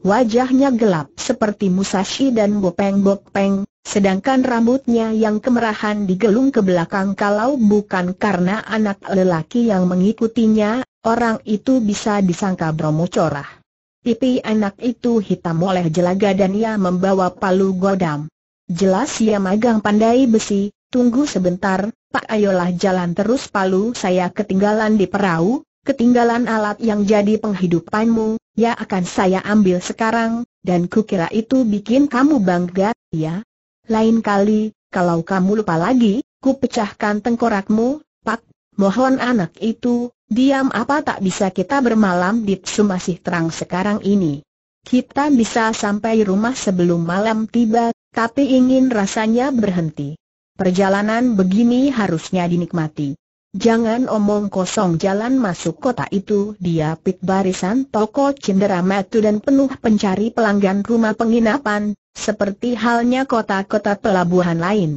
Wajahnya gelap seperti Musashi dan Bopeng Bopeng, Sedangkan rambutnya yang kemerahan digelung ke belakang kalau bukan karena anak lelaki yang mengikutinya, orang itu bisa disangka Bromo Corah. Pipi anak itu hitam oleh jelaga dan ia membawa palu godam. Jelas ia magang pandai besi, tunggu sebentar, Pak ayolah jalan terus palu saya ketinggalan di perahu, ketinggalan alat yang jadi penghidupanmu, ya akan saya ambil sekarang, dan kukira itu bikin kamu bangga, ya, lain kali, kalau kamu lupa lagi, ku pecahkan tengkorakmu, pak, mohon anak itu, diam apa tak bisa kita bermalam di Tsu masih terang sekarang ini. Kita bisa sampai rumah sebelum malam tiba, tapi ingin rasanya berhenti. Perjalanan begini harusnya dinikmati. Jangan omong kosong jalan masuk kota itu dia pit barisan toko cendera matu dan penuh pencari pelanggan rumah penginapan, seperti halnya kota-kota pelabuhan lain.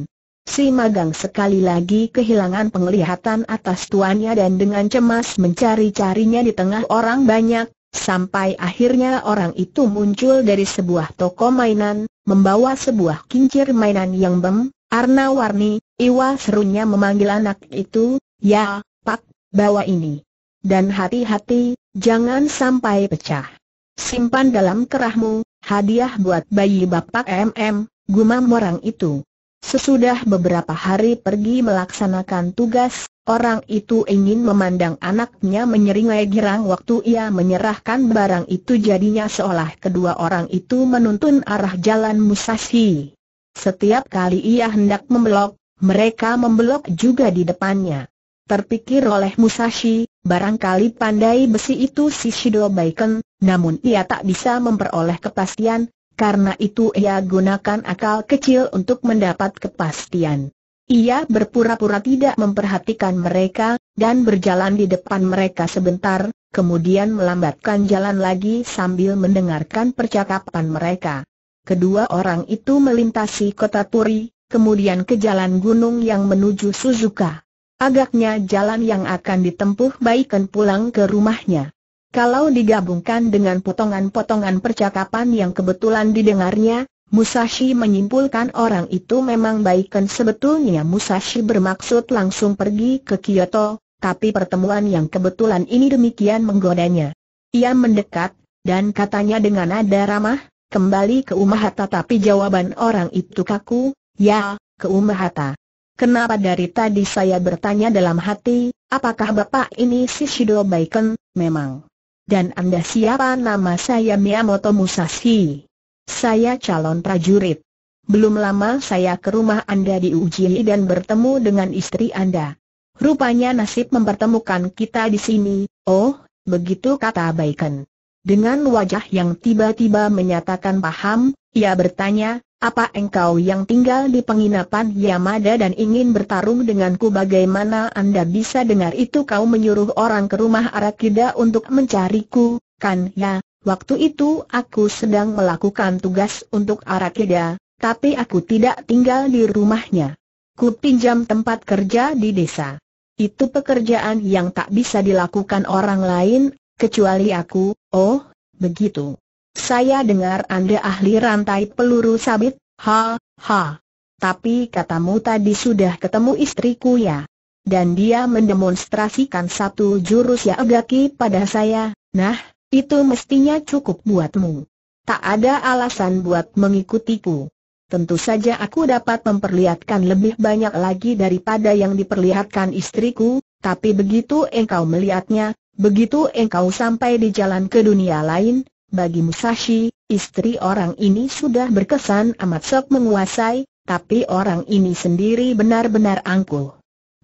Si magang sekali lagi kehilangan penglihatan atas tuannya dan dengan cemas mencari-carinya di tengah orang banyak, sampai akhirnya orang itu muncul dari sebuah toko mainan, membawa sebuah kincir mainan yang bem, Arna Warni, Iwa serunya memanggil anak itu, Ya, Pak, bawa ini. Dan hati-hati, jangan sampai pecah. Simpan dalam kerahmu, hadiah buat bayi Bapak MM, gumam orang itu. Sesudah beberapa hari pergi melaksanakan tugas, orang itu ingin memandang anaknya menyeringai girang waktu ia menyerahkan barang itu jadinya seolah kedua orang itu menuntun arah jalan Musashi. Setiap kali ia hendak membelok, mereka membelok juga di depannya. Terpikir oleh Musashi, barangkali pandai besi itu Shishido Baiken, namun ia tak bisa memperoleh kepastian, karena itu ia gunakan akal kecil untuk mendapat kepastian. Ia berpura-pura tidak memperhatikan mereka, dan berjalan di depan mereka sebentar, kemudian melambatkan jalan lagi sambil mendengarkan percakapan mereka. Kedua orang itu melintasi kota Puri, kemudian ke jalan gunung yang menuju Suzuka. Agaknya jalan yang akan ditempuh baikkan pulang ke rumahnya. Kalau digabungkan dengan potongan-potongan percakapan yang kebetulan didengarnya, Musashi menyimpulkan orang itu memang baikkan sebetulnya Musashi bermaksud langsung pergi ke Kyoto, tapi pertemuan yang kebetulan ini demikian menggodanya. Ia mendekat, dan katanya dengan nada ramah, kembali ke Umahata tapi jawaban orang itu kaku, ya, ke Umahata. Kenapa dari tadi saya bertanya dalam hati, apakah bapak ini si Shido Baiken, memang? Dan anda siapa nama saya Miyamoto Musashi? Saya calon prajurit. Belum lama saya ke rumah anda di Uji dan bertemu dengan istri anda. Rupanya nasib mempertemukan kita di sini, oh, begitu kata Baiken. Dengan wajah yang tiba-tiba menyatakan paham, ia bertanya, apa engkau yang tinggal di penginapan Yamada dan ingin bertarung denganku bagaimana Anda bisa dengar itu kau menyuruh orang ke rumah Arakida untuk mencariku, kan ya? Waktu itu aku sedang melakukan tugas untuk Arakida, tapi aku tidak tinggal di rumahnya. Ku pinjam tempat kerja di desa. Itu pekerjaan yang tak bisa dilakukan orang lain, kecuali aku, oh, begitu. Saya dengar Anda ahli rantai peluru sabit, ha, ha. Tapi katamu tadi sudah ketemu istriku ya. Dan dia mendemonstrasikan satu jurus ya agaki pada saya, nah, itu mestinya cukup buatmu. Tak ada alasan buat mengikutiku. Tentu saja aku dapat memperlihatkan lebih banyak lagi daripada yang diperlihatkan istriku, tapi begitu engkau melihatnya, begitu engkau sampai di jalan ke dunia lain, bagi Musashi, istri orang ini sudah berkesan amat sok menguasai, tapi orang ini sendiri benar-benar angkuh.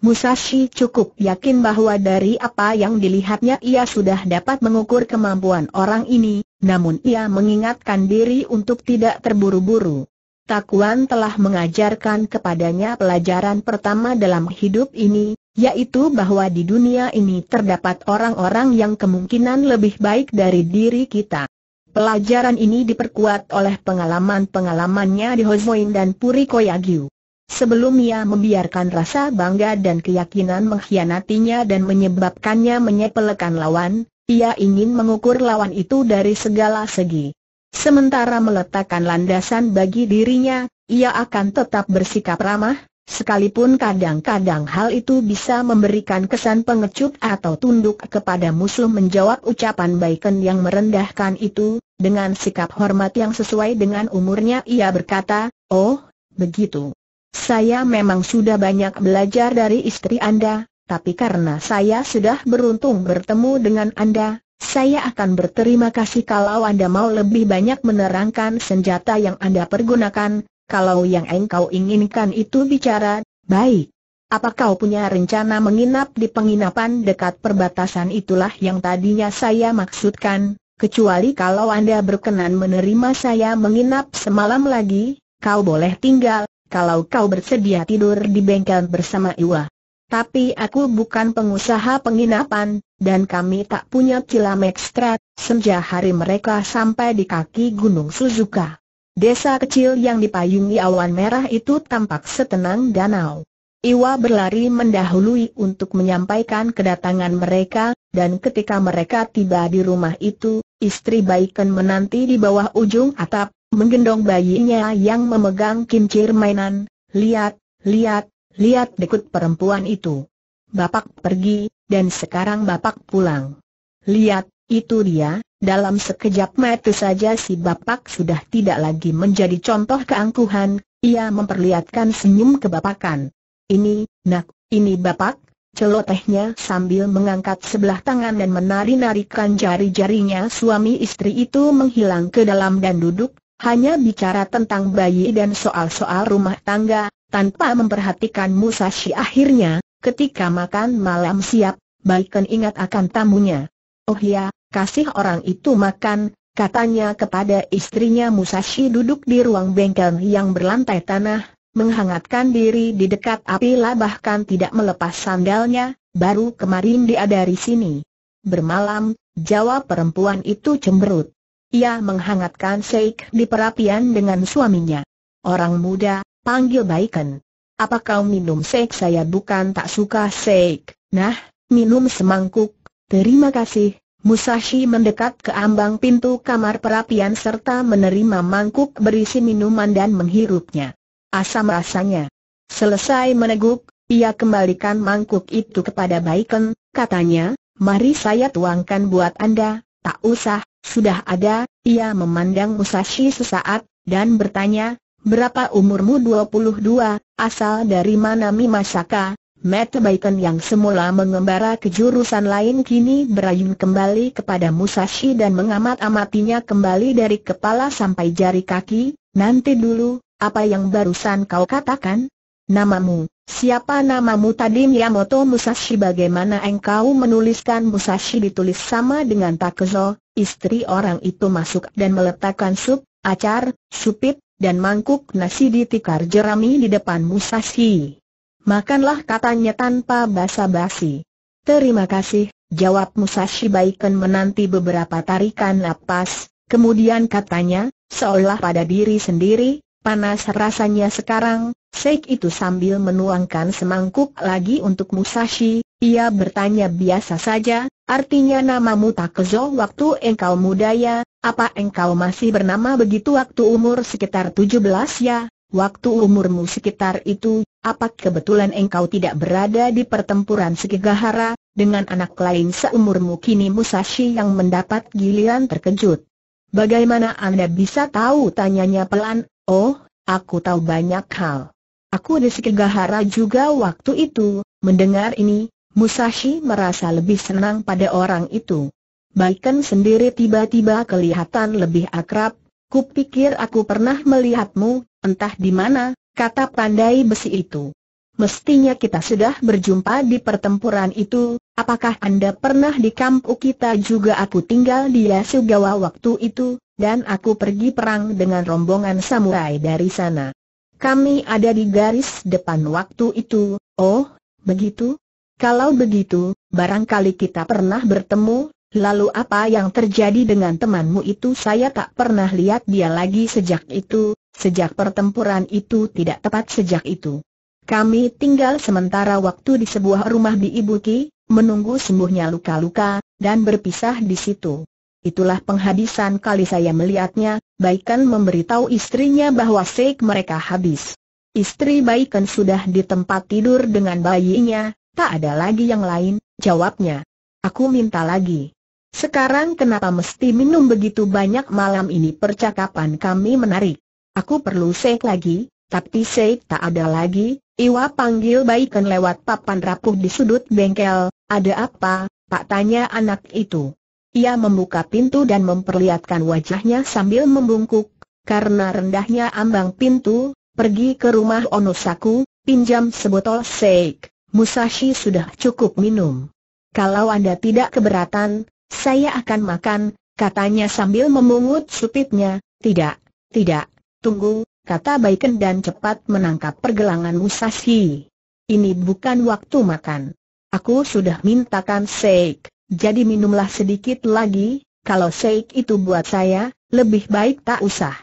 Musashi cukup yakin bahwa dari apa yang dilihatnya ia sudah dapat mengukur kemampuan orang ini, namun ia mengingatkan diri untuk tidak terburu-buru. Takuan telah mengajarkan kepadanya pelajaran pertama dalam hidup ini, yaitu bahwa di dunia ini terdapat orang-orang yang kemungkinan lebih baik dari diri kita. Pelajaran ini diperkuat oleh pengalaman-pengalamannya di Hozoin dan Puri Koyagyu. Sebelum ia membiarkan rasa bangga dan keyakinan mengkhianatinya dan menyebabkannya menyepelekan lawan, ia ingin mengukur lawan itu dari segala segi. Sementara meletakkan landasan bagi dirinya, ia akan tetap bersikap ramah, Sekalipun kadang-kadang hal itu bisa memberikan kesan pengecut atau tunduk kepada musuh menjawab ucapan Baiken yang merendahkan itu, dengan sikap hormat yang sesuai dengan umurnya ia berkata, Oh, begitu. Saya memang sudah banyak belajar dari istri Anda, tapi karena saya sudah beruntung bertemu dengan Anda, saya akan berterima kasih kalau Anda mau lebih banyak menerangkan senjata yang Anda pergunakan, kalau yang engkau inginkan itu bicara, baik. Apa kau punya rencana menginap di penginapan dekat perbatasan itulah yang tadinya saya maksudkan, kecuali kalau Anda berkenan menerima saya menginap semalam lagi, kau boleh tinggal, kalau kau bersedia tidur di bengkel bersama Iwa. Tapi aku bukan pengusaha penginapan, dan kami tak punya cilam ekstra, senja hari mereka sampai di kaki Gunung Suzuka. Desa kecil yang dipayungi awan merah itu tampak setenang danau. Iwa berlari mendahului untuk menyampaikan kedatangan mereka, dan ketika mereka tiba di rumah itu, istri Baiken menanti di bawah ujung atap, menggendong bayinya yang memegang kincir mainan. Lihat, lihat, lihat dekut perempuan itu. Bapak pergi, dan sekarang bapak pulang. Lihat, itu dia, dalam sekejap mata saja si bapak sudah tidak lagi menjadi contoh keangkuhan, ia memperlihatkan senyum kebapakan. Ini, nak, ini bapak, celotehnya sambil mengangkat sebelah tangan dan menari-narikan jari-jarinya suami istri itu menghilang ke dalam dan duduk, hanya bicara tentang bayi dan soal-soal rumah tangga, tanpa memperhatikan Musashi akhirnya, ketika makan malam siap, Baikan ingat akan tamunya. Oh ya, kasih orang itu makan, katanya kepada istrinya Musashi duduk di ruang bengkel yang berlantai tanah, menghangatkan diri di dekat api lah bahkan tidak melepas sandalnya, baru kemarin dia dari sini. Bermalam, jawab perempuan itu cemberut. Ia menghangatkan Sheikh di perapian dengan suaminya. Orang muda, panggil Baiken. Apa kau minum Sheikh? Saya bukan tak suka Sheikh. Nah, minum semangkuk. Terima kasih, Musashi mendekat ke ambang pintu kamar perapian serta menerima mangkuk berisi minuman dan menghirupnya. Asam rasanya. Selesai meneguk, ia kembalikan mangkuk itu kepada Baiken, katanya, mari saya tuangkan buat Anda, tak usah, sudah ada, ia memandang Musashi sesaat, dan bertanya, berapa umurmu 22, asal dari mana Mimasaka, Mata Baikan yang semula mengembara ke jurusan lain kini berayun kembali kepada Musashi dan mengamat-amatinya kembali dari kepala sampai jari kaki, nanti dulu, apa yang barusan kau katakan? Namamu, siapa namamu tadi Miyamoto Musashi bagaimana engkau menuliskan Musashi ditulis sama dengan Takezo, istri orang itu masuk dan meletakkan sup, acar, supit, dan mangkuk nasi di tikar jerami di depan Musashi. Makanlah katanya tanpa basa-basi. Terima kasih, jawab Musashi Baiken menanti beberapa tarikan napas, kemudian katanya, seolah pada diri sendiri, panas rasanya sekarang, Seik itu sambil menuangkan semangkuk lagi untuk Musashi, ia bertanya biasa saja, artinya namamu Takezo waktu engkau muda ya, apa engkau masih bernama begitu waktu umur sekitar 17 ya, waktu umurmu sekitar itu, apa kebetulan engkau tidak berada di pertempuran Sekigahara, dengan anak lain seumurmu kini Musashi yang mendapat giliran terkejut? Bagaimana Anda bisa tahu? Tanyanya pelan, oh, aku tahu banyak hal. Aku di Sekigahara juga waktu itu, mendengar ini, Musashi merasa lebih senang pada orang itu. Baikan sendiri tiba-tiba kelihatan lebih akrab, kupikir aku pernah melihatmu, entah di mana, kata pandai besi itu. Mestinya kita sudah berjumpa di pertempuran itu, apakah Anda pernah di kampung kita juga aku tinggal di Yasugawa waktu itu, dan aku pergi perang dengan rombongan samurai dari sana. Kami ada di garis depan waktu itu, oh, begitu? Kalau begitu, barangkali kita pernah bertemu, lalu apa yang terjadi dengan temanmu itu saya tak pernah lihat dia lagi sejak itu, Sejak pertempuran itu tidak tepat sejak itu. Kami tinggal sementara waktu di sebuah rumah di Ibuki, menunggu sembuhnya luka-luka, dan berpisah di situ. Itulah penghabisan kali saya melihatnya, Baikan memberitahu istrinya bahwa seik mereka habis. Istri Baikan sudah di tempat tidur dengan bayinya, tak ada lagi yang lain, jawabnya. Aku minta lagi. Sekarang kenapa mesti minum begitu banyak malam ini percakapan kami menarik. Aku perlu seik lagi, tapi seik tak ada lagi, Iwa panggil Baiken lewat papan rapuh di sudut bengkel, ada apa, pak tanya anak itu. Ia membuka pintu dan memperlihatkan wajahnya sambil membungkuk, karena rendahnya ambang pintu, pergi ke rumah Onosaku, pinjam sebotol seik. Musashi sudah cukup minum. Kalau Anda tidak keberatan, saya akan makan, katanya sambil memungut supitnya, tidak, tidak, Tunggu, kata Baiken dan cepat menangkap pergelangan Musashi. Ini bukan waktu makan. Aku sudah mintakan Seik, jadi minumlah sedikit lagi, kalau Seik itu buat saya, lebih baik tak usah.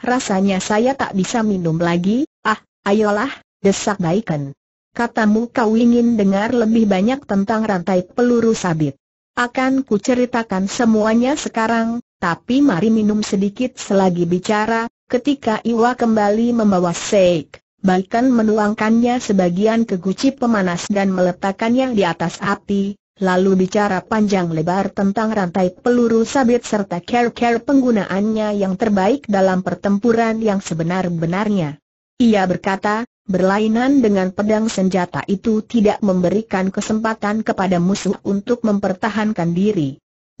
Rasanya saya tak bisa minum lagi, ah, ayolah, desak Baiken. Katamu kau ingin dengar lebih banyak tentang rantai peluru sabit. Akan ku ceritakan semuanya sekarang, tapi mari minum sedikit selagi bicara, Ketika Iwa kembali membawa Seik, bahkan menuangkannya sebagian ke guci pemanas dan meletakkannya di atas api, lalu bicara panjang lebar tentang rantai peluru sabit serta care-care penggunaannya yang terbaik dalam pertempuran yang sebenar-benarnya. Ia berkata, berlainan dengan pedang senjata itu tidak memberikan kesempatan kepada musuh untuk mempertahankan diri.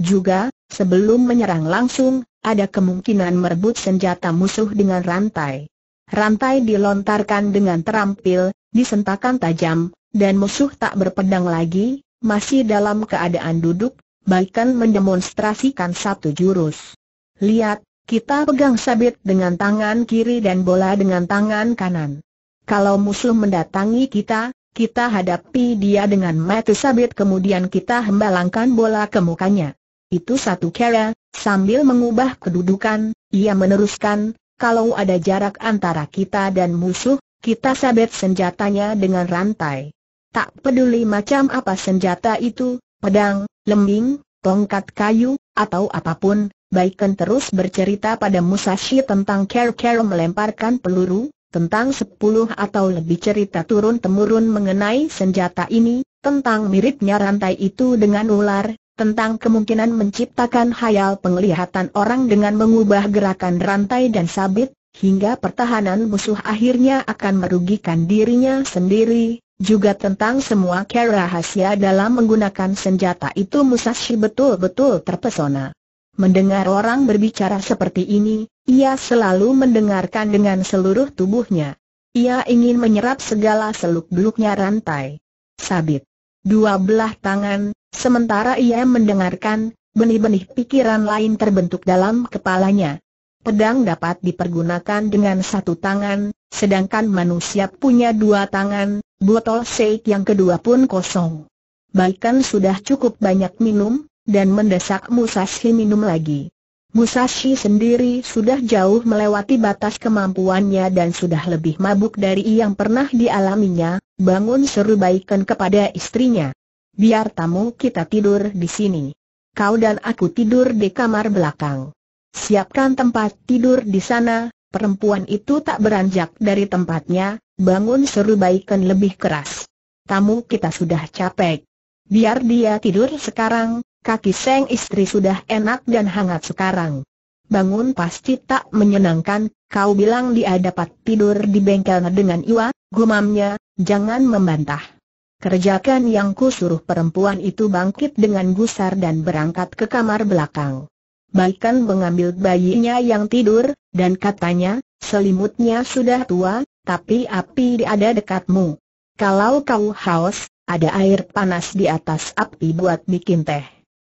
Juga, sebelum menyerang langsung, ada kemungkinan merebut senjata musuh dengan rantai. Rantai dilontarkan dengan terampil, disentakan tajam, dan musuh tak berpedang lagi, masih dalam keadaan duduk, bahkan mendemonstrasikan satu jurus. Lihat, kita pegang sabit dengan tangan kiri dan bola dengan tangan kanan. Kalau musuh mendatangi kita, kita hadapi dia dengan mata sabit kemudian kita hembalangkan bola ke mukanya. Itu satu cara, sambil mengubah kedudukan, ia meneruskan, kalau ada jarak antara kita dan musuh, kita sabet senjatanya dengan rantai. Tak peduli macam apa senjata itu, pedang, lembing, tongkat kayu, atau apapun, baikkan terus bercerita pada Musashi tentang care melemparkan peluru, tentang sepuluh atau lebih cerita turun-temurun mengenai senjata ini, tentang miripnya rantai itu dengan ular, tentang kemungkinan menciptakan hayal penglihatan orang dengan mengubah gerakan rantai dan sabit, hingga pertahanan musuh akhirnya akan merugikan dirinya sendiri, juga tentang semua cara rahasia dalam menggunakan senjata itu Musashi betul-betul terpesona. Mendengar orang berbicara seperti ini, ia selalu mendengarkan dengan seluruh tubuhnya. Ia ingin menyerap segala seluk-beluknya rantai, sabit, dua belah tangan, sementara ia mendengarkan, benih-benih pikiran lain terbentuk dalam kepalanya. Pedang dapat dipergunakan dengan satu tangan, sedangkan manusia punya dua tangan, botol shake yang kedua pun kosong. Baikan sudah cukup banyak minum, dan mendesak Musashi minum lagi. Musashi sendiri sudah jauh melewati batas kemampuannya dan sudah lebih mabuk dari yang pernah dialaminya, Bangun seru baikan kepada istrinya. Biar tamu kita tidur di sini. Kau dan aku tidur di kamar belakang. Siapkan tempat tidur di sana, perempuan itu tak beranjak dari tempatnya, bangun seru baikan lebih keras. Tamu kita sudah capek. Biar dia tidur sekarang, kaki seng istri sudah enak dan hangat sekarang. Bangun pasti tak menyenangkan, kau bilang dia dapat tidur di bengkel dengan Iwa, gumamnya, jangan membantah. Kerjakan yang ku suruh perempuan itu bangkit dengan gusar dan berangkat ke kamar belakang. Baikan mengambil bayinya yang tidur, dan katanya, selimutnya sudah tua, tapi api ada dekatmu. Kalau kau haus, ada air panas di atas api buat bikin teh.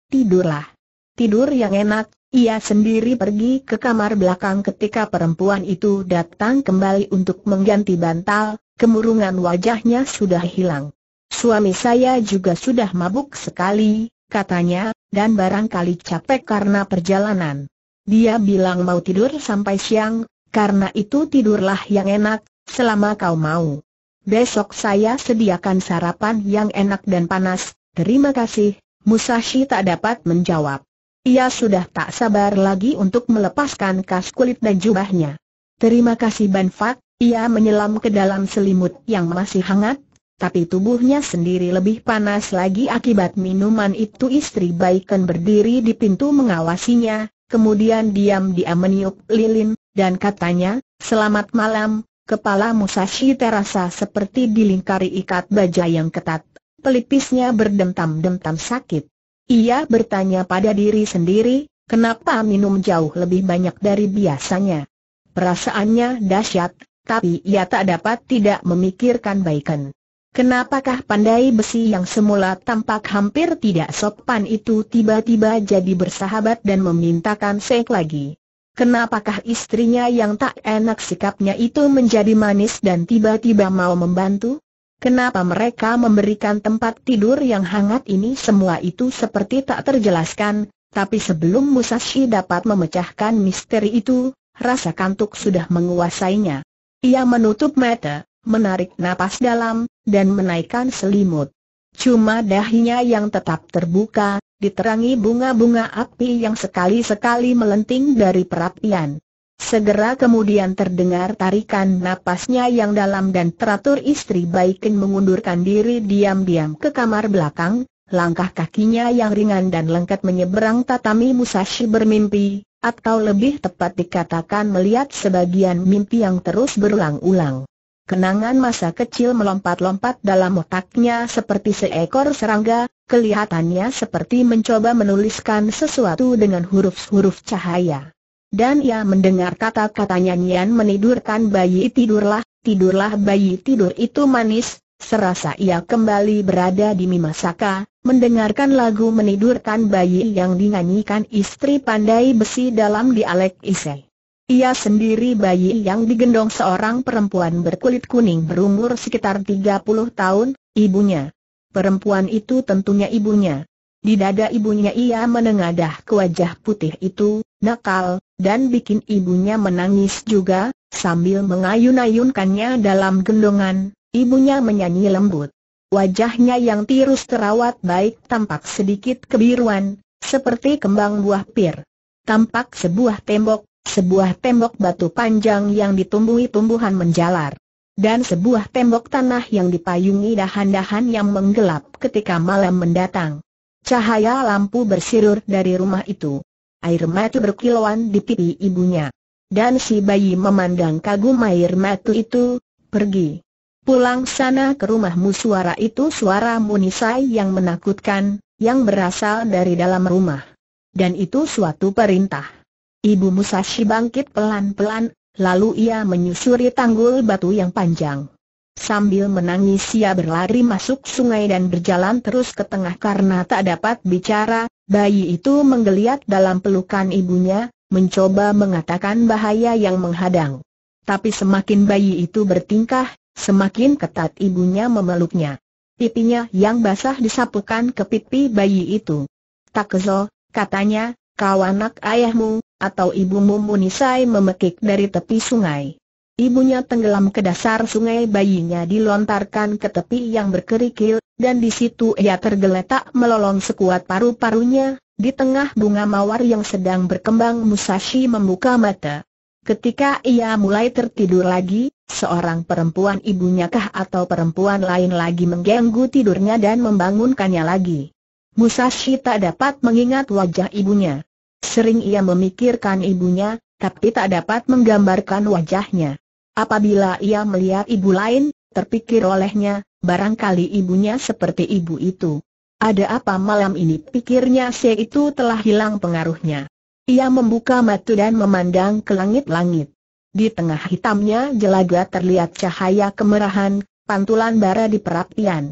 Tidurlah. Tidur yang enak, ia sendiri pergi ke kamar belakang ketika perempuan itu datang kembali untuk mengganti bantal, kemurungan wajahnya sudah hilang. Suami saya juga sudah mabuk sekali, katanya, dan barangkali capek karena perjalanan. Dia bilang mau tidur sampai siang, karena itu tidurlah yang enak, selama kau mau. Besok saya sediakan sarapan yang enak dan panas, terima kasih, Musashi tak dapat menjawab. Ia sudah tak sabar lagi untuk melepaskan kas kulit dan jubahnya. Terima kasih Ban ia menyelam ke dalam selimut yang masih hangat, tapi tubuhnya sendiri lebih panas lagi akibat minuman itu istri Baiken berdiri di pintu mengawasinya, kemudian diam-diam meniup lilin, dan katanya, selamat malam, kepala Musashi terasa seperti dilingkari ikat baja yang ketat, pelipisnya berdentam-dentam sakit. Ia bertanya pada diri sendiri, kenapa minum jauh lebih banyak dari biasanya. Perasaannya dahsyat, tapi ia tak dapat tidak memikirkan baikan. Kenapakah pandai besi yang semula tampak hampir tidak sopan itu tiba-tiba jadi bersahabat dan memintakan seik lagi? Kenapakah istrinya yang tak enak sikapnya itu menjadi manis dan tiba-tiba mau membantu? Kenapa mereka memberikan tempat tidur yang hangat ini semua itu seperti tak terjelaskan, tapi sebelum Musashi dapat memecahkan misteri itu, rasa kantuk sudah menguasainya. Ia menutup mata, menarik napas dalam, dan menaikkan selimut. Cuma dahinya yang tetap terbuka, diterangi bunga-bunga api yang sekali-sekali melenting dari perapian. Segera kemudian terdengar tarikan napasnya yang dalam dan teratur istri Baikin mengundurkan diri diam-diam ke kamar belakang, langkah kakinya yang ringan dan lengket menyeberang tatami Musashi bermimpi, atau lebih tepat dikatakan melihat sebagian mimpi yang terus berulang-ulang. Kenangan masa kecil melompat-lompat dalam otaknya seperti seekor serangga, kelihatannya seperti mencoba menuliskan sesuatu dengan huruf-huruf cahaya. Dan ia mendengar kata katanya Nian menidurkan bayi tidurlah, tidurlah bayi tidur itu manis, serasa ia kembali berada di Mimasaka, mendengarkan lagu menidurkan bayi yang dinyanyikan istri pandai besi dalam dialek Isai. Ia sendiri bayi yang digendong seorang perempuan berkulit kuning berumur sekitar 30 tahun, ibunya. Perempuan itu tentunya ibunya. Di dada ibunya ia menengadah ke wajah putih itu, nakal, dan bikin ibunya menangis juga, sambil mengayun-ayunkannya dalam gendongan, ibunya menyanyi lembut. Wajahnya yang tirus terawat baik tampak sedikit kebiruan, seperti kembang buah pir. Tampak sebuah tembok, sebuah tembok batu panjang yang ditumbuhi tumbuhan menjalar. Dan sebuah tembok tanah yang dipayungi dahan-dahan yang menggelap ketika malam mendatang. Cahaya lampu bersirur dari rumah itu. Air mata berkilauan di pipi ibunya. Dan si bayi memandang kagum air mata itu, pergi. Pulang sana ke rumahmu suara itu suara Munisai yang menakutkan, yang berasal dari dalam rumah. Dan itu suatu perintah. Ibu Musashi bangkit pelan-pelan, lalu ia menyusuri tanggul batu yang panjang. Sambil menangis ia berlari masuk sungai dan berjalan terus ke tengah karena tak dapat bicara, bayi itu menggeliat dalam pelukan ibunya, mencoba mengatakan bahaya yang menghadang. Tapi semakin bayi itu bertingkah, semakin ketat ibunya memeluknya. Pipinya yang basah disapukan ke pipi bayi itu. Tak kezo, katanya, kau anak ayahmu, atau ibumu Munisai memekik dari tepi sungai. Ibunya tenggelam ke dasar sungai bayinya dilontarkan ke tepi yang berkerikil, dan di situ ia tergeletak melolong sekuat paru-parunya, di tengah bunga mawar yang sedang berkembang Musashi membuka mata. Ketika ia mulai tertidur lagi, seorang perempuan ibunya kah atau perempuan lain lagi mengganggu tidurnya dan membangunkannya lagi. Musashi tak dapat mengingat wajah ibunya. Sering ia memikirkan ibunya, tapi tak dapat menggambarkan wajahnya. Apabila ia melihat ibu lain, terpikir olehnya, barangkali ibunya seperti ibu itu. Ada apa malam ini pikirnya si itu telah hilang pengaruhnya. Ia membuka mata dan memandang ke langit-langit. Di tengah hitamnya jelaga terlihat cahaya kemerahan, pantulan bara di perapian.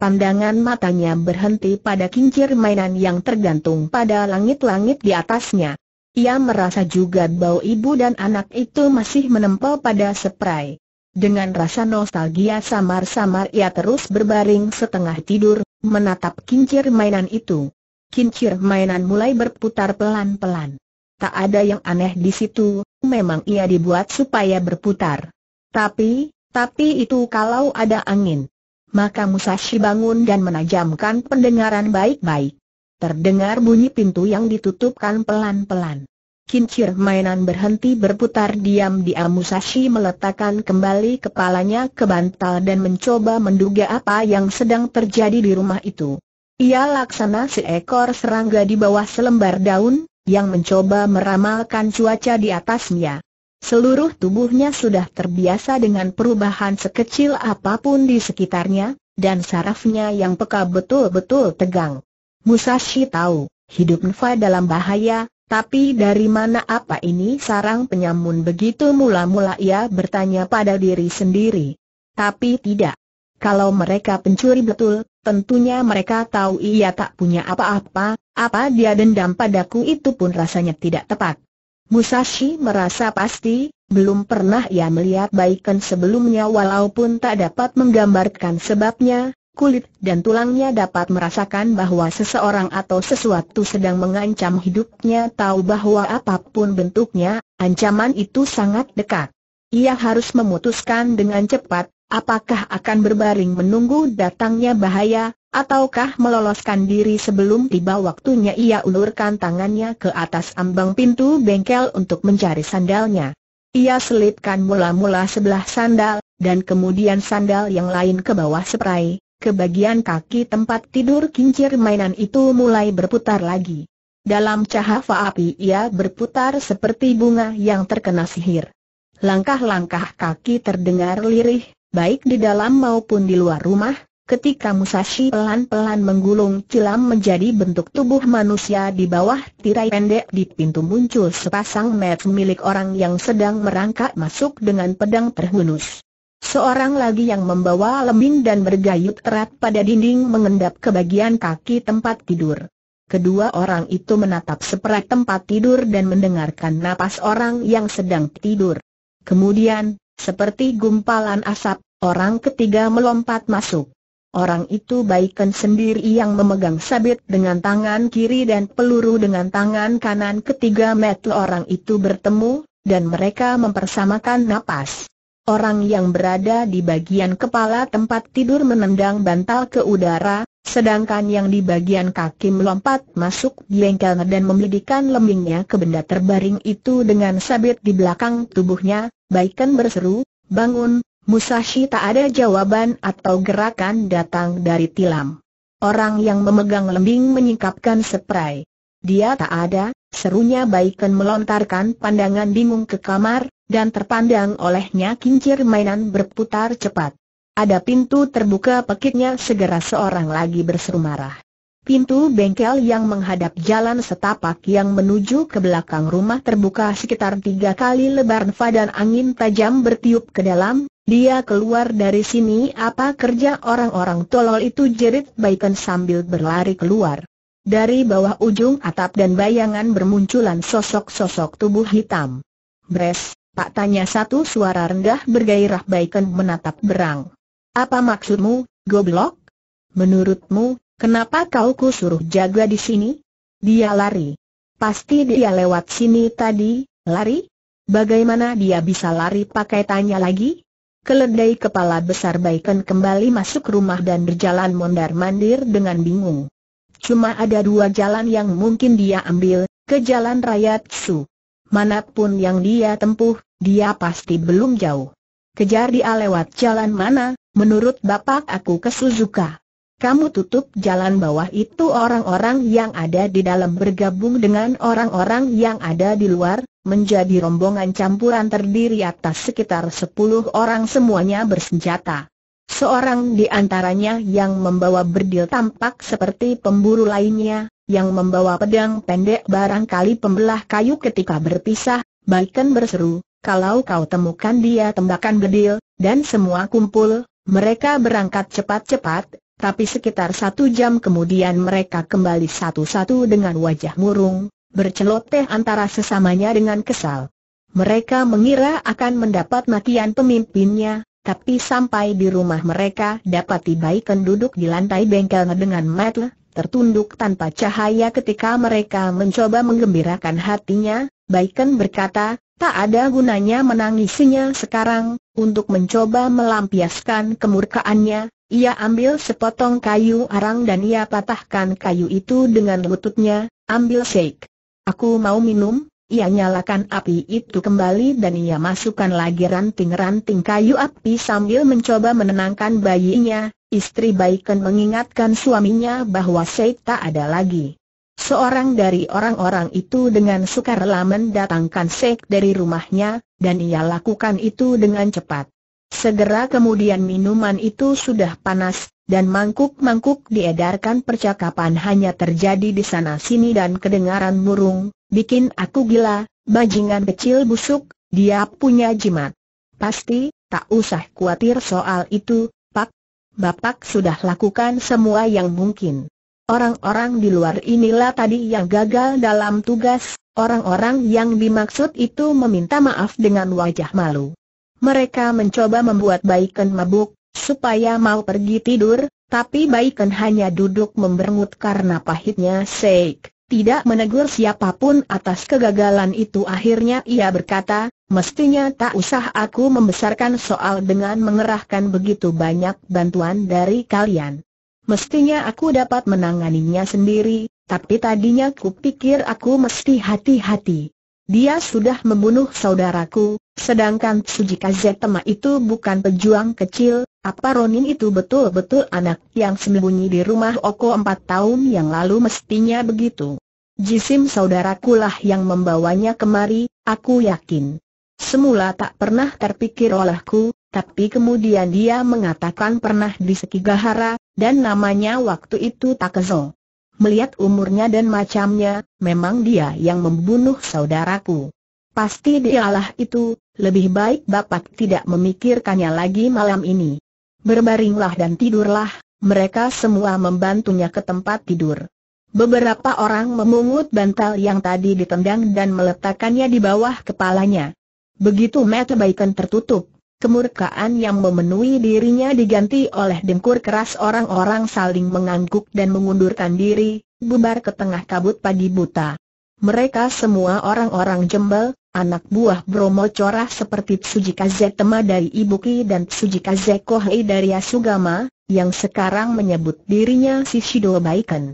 Pandangan matanya berhenti pada kincir mainan yang tergantung pada langit-langit di atasnya. Ia merasa juga bau ibu dan anak itu masih menempel pada seprai. Dengan rasa nostalgia samar-samar ia terus berbaring setengah tidur, menatap kincir mainan itu. Kincir mainan mulai berputar pelan-pelan. Tak ada yang aneh di situ, memang ia dibuat supaya berputar. Tapi, tapi itu kalau ada angin. Maka Musashi bangun dan menajamkan pendengaran baik-baik. Terdengar bunyi pintu yang ditutupkan pelan-pelan. Kincir mainan berhenti berputar diam Di Musashi meletakkan kembali kepalanya ke bantal dan mencoba menduga apa yang sedang terjadi di rumah itu. Ia laksana seekor serangga di bawah selembar daun, yang mencoba meramalkan cuaca di atasnya. Seluruh tubuhnya sudah terbiasa dengan perubahan sekecil apapun di sekitarnya, dan sarafnya yang peka betul-betul tegang. Musashi tahu, hidup Nfa dalam bahaya, tapi dari mana apa ini sarang penyamun begitu mula-mula ia bertanya pada diri sendiri. Tapi tidak. Kalau mereka pencuri betul, tentunya mereka tahu ia tak punya apa-apa, apa dia dendam padaku itu pun rasanya tidak tepat. Musashi merasa pasti, belum pernah ia melihat baikkan sebelumnya walaupun tak dapat menggambarkan sebabnya, kulit dan tulangnya dapat merasakan bahwa seseorang atau sesuatu sedang mengancam hidupnya tahu bahwa apapun bentuknya, ancaman itu sangat dekat. Ia harus memutuskan dengan cepat, apakah akan berbaring menunggu datangnya bahaya, ataukah meloloskan diri sebelum tiba waktunya ia ulurkan tangannya ke atas ambang pintu bengkel untuk mencari sandalnya. Ia selipkan mula-mula sebelah sandal, dan kemudian sandal yang lain ke bawah seprai ke bagian kaki tempat tidur kincir mainan itu mulai berputar lagi. Dalam cahaya api ia berputar seperti bunga yang terkena sihir. Langkah-langkah kaki terdengar lirih, baik di dalam maupun di luar rumah, ketika Musashi pelan-pelan menggulung cilam menjadi bentuk tubuh manusia di bawah tirai pendek di pintu muncul sepasang met milik orang yang sedang merangkak masuk dengan pedang terhunus. Seorang lagi yang membawa lembing dan bergayut erat pada dinding mengendap ke bagian kaki tempat tidur. Kedua orang itu menatap seperat tempat tidur dan mendengarkan napas orang yang sedang tidur. Kemudian, seperti gumpalan asap, orang ketiga melompat masuk. Orang itu baikan sendiri yang memegang sabit dengan tangan kiri dan peluru dengan tangan kanan ketiga metel orang itu bertemu, dan mereka mempersamakan napas. Orang yang berada di bagian kepala tempat tidur menendang bantal ke udara, sedangkan yang di bagian kaki melompat masuk bengkel dan membidikan lembingnya ke benda terbaring itu dengan sabit di belakang tubuhnya, Baikan berseru, bangun, Musashi tak ada jawaban atau gerakan datang dari tilam. Orang yang memegang lembing menyingkapkan spray. Dia tak ada, serunya Baikan melontarkan pandangan bingung ke kamar, dan terpandang olehnya kincir mainan berputar cepat. Ada pintu terbuka pekitnya segera seorang lagi berseru marah. Pintu bengkel yang menghadap jalan setapak yang menuju ke belakang rumah terbuka sekitar tiga kali lebar dan angin tajam bertiup ke dalam, dia keluar dari sini apa kerja orang-orang tolol itu jerit Baikan sambil berlari keluar. Dari bawah ujung atap dan bayangan bermunculan sosok-sosok tubuh hitam. Bres, Pak tanya satu suara rendah bergairah Baiken menatap berang. Apa maksudmu, goblok? Menurutmu, kenapa kau ku suruh jaga di sini? Dia lari. Pasti dia lewat sini tadi, lari? Bagaimana dia bisa lari pakai tanya lagi? Keledai kepala besar Baiken kembali masuk rumah dan berjalan mondar-mandir dengan bingung. Cuma ada dua jalan yang mungkin dia ambil, ke jalan raya Tsu manapun yang dia tempuh, dia pasti belum jauh. Kejar dia lewat jalan mana, menurut bapak aku ke Suzuka. Kamu tutup jalan bawah itu orang-orang yang ada di dalam bergabung dengan orang-orang yang ada di luar, menjadi rombongan campuran terdiri atas sekitar 10 orang semuanya bersenjata. Seorang di antaranya yang membawa berdil tampak seperti pemburu lainnya, yang membawa pedang pendek barangkali pembelah kayu ketika berpisah, Baiken berseru, kalau kau temukan dia tembakan bedil, dan semua kumpul, mereka berangkat cepat-cepat, tapi sekitar satu jam kemudian mereka kembali satu-satu dengan wajah murung, berceloteh antara sesamanya dengan kesal. Mereka mengira akan mendapat makian pemimpinnya, tapi sampai di rumah mereka dapati Baiken duduk di lantai bengkel dengan mata tertunduk tanpa cahaya ketika mereka mencoba menggembirakan hatinya, Baiken berkata, tak ada gunanya menangisinya sekarang, untuk mencoba melampiaskan kemurkaannya, ia ambil sepotong kayu arang dan ia patahkan kayu itu dengan lututnya, ambil shake. Aku mau minum, ia nyalakan api itu kembali dan ia masukkan lagi ranting-ranting kayu api sambil mencoba menenangkan bayinya, Istri Baiken mengingatkan suaminya bahwa Syed tak ada lagi. Seorang dari orang-orang itu dengan sukarela mendatangkan Syed dari rumahnya, dan ia lakukan itu dengan cepat. Segera kemudian minuman itu sudah panas, dan mangkuk-mangkuk diedarkan percakapan hanya terjadi di sana-sini dan kedengaran murung, bikin aku gila, bajingan kecil busuk, dia punya jimat. Pasti, tak usah khawatir soal itu, Bapak sudah lakukan semua yang mungkin. Orang-orang di luar inilah tadi yang gagal dalam tugas, orang-orang yang dimaksud itu meminta maaf dengan wajah malu. Mereka mencoba membuat Baiken mabuk, supaya mau pergi tidur, tapi Baiken hanya duduk memberengut karena pahitnya seik tidak menegur siapapun atas kegagalan itu akhirnya ia berkata, mestinya tak usah aku membesarkan soal dengan mengerahkan begitu banyak bantuan dari kalian. Mestinya aku dapat menanganinya sendiri, tapi tadinya kupikir aku mesti hati-hati. Dia sudah membunuh saudaraku, sedangkan Sujika Zetema itu bukan pejuang kecil, apa Ronin itu betul-betul anak yang sembunyi di rumah Oko empat tahun yang lalu mestinya begitu. Jisim saudaraku lah yang membawanya kemari, aku yakin. Semula tak pernah terpikir olehku, tapi kemudian dia mengatakan pernah di Sekigahara, dan namanya waktu itu Takezo. Melihat umurnya dan macamnya, memang dia yang membunuh saudaraku. Pasti dialah itu, lebih baik Bapak tidak memikirkannya lagi malam ini. Berbaringlah dan tidurlah, mereka semua membantunya ke tempat tidur. Beberapa orang memungut bantal yang tadi ditendang dan meletakkannya di bawah kepalanya. Begitu mata Baikan tertutup, kemurkaan yang memenuhi dirinya diganti oleh dengkur keras orang-orang saling mengangguk dan mengundurkan diri, bubar ke tengah kabut pagi buta. Mereka semua orang-orang jembel, anak buah Bromo Corah seperti Tsujikaze Tema dari Ibuki dan Tsujikaze Kohei dari Asugama, yang sekarang menyebut dirinya Shishido Baiken.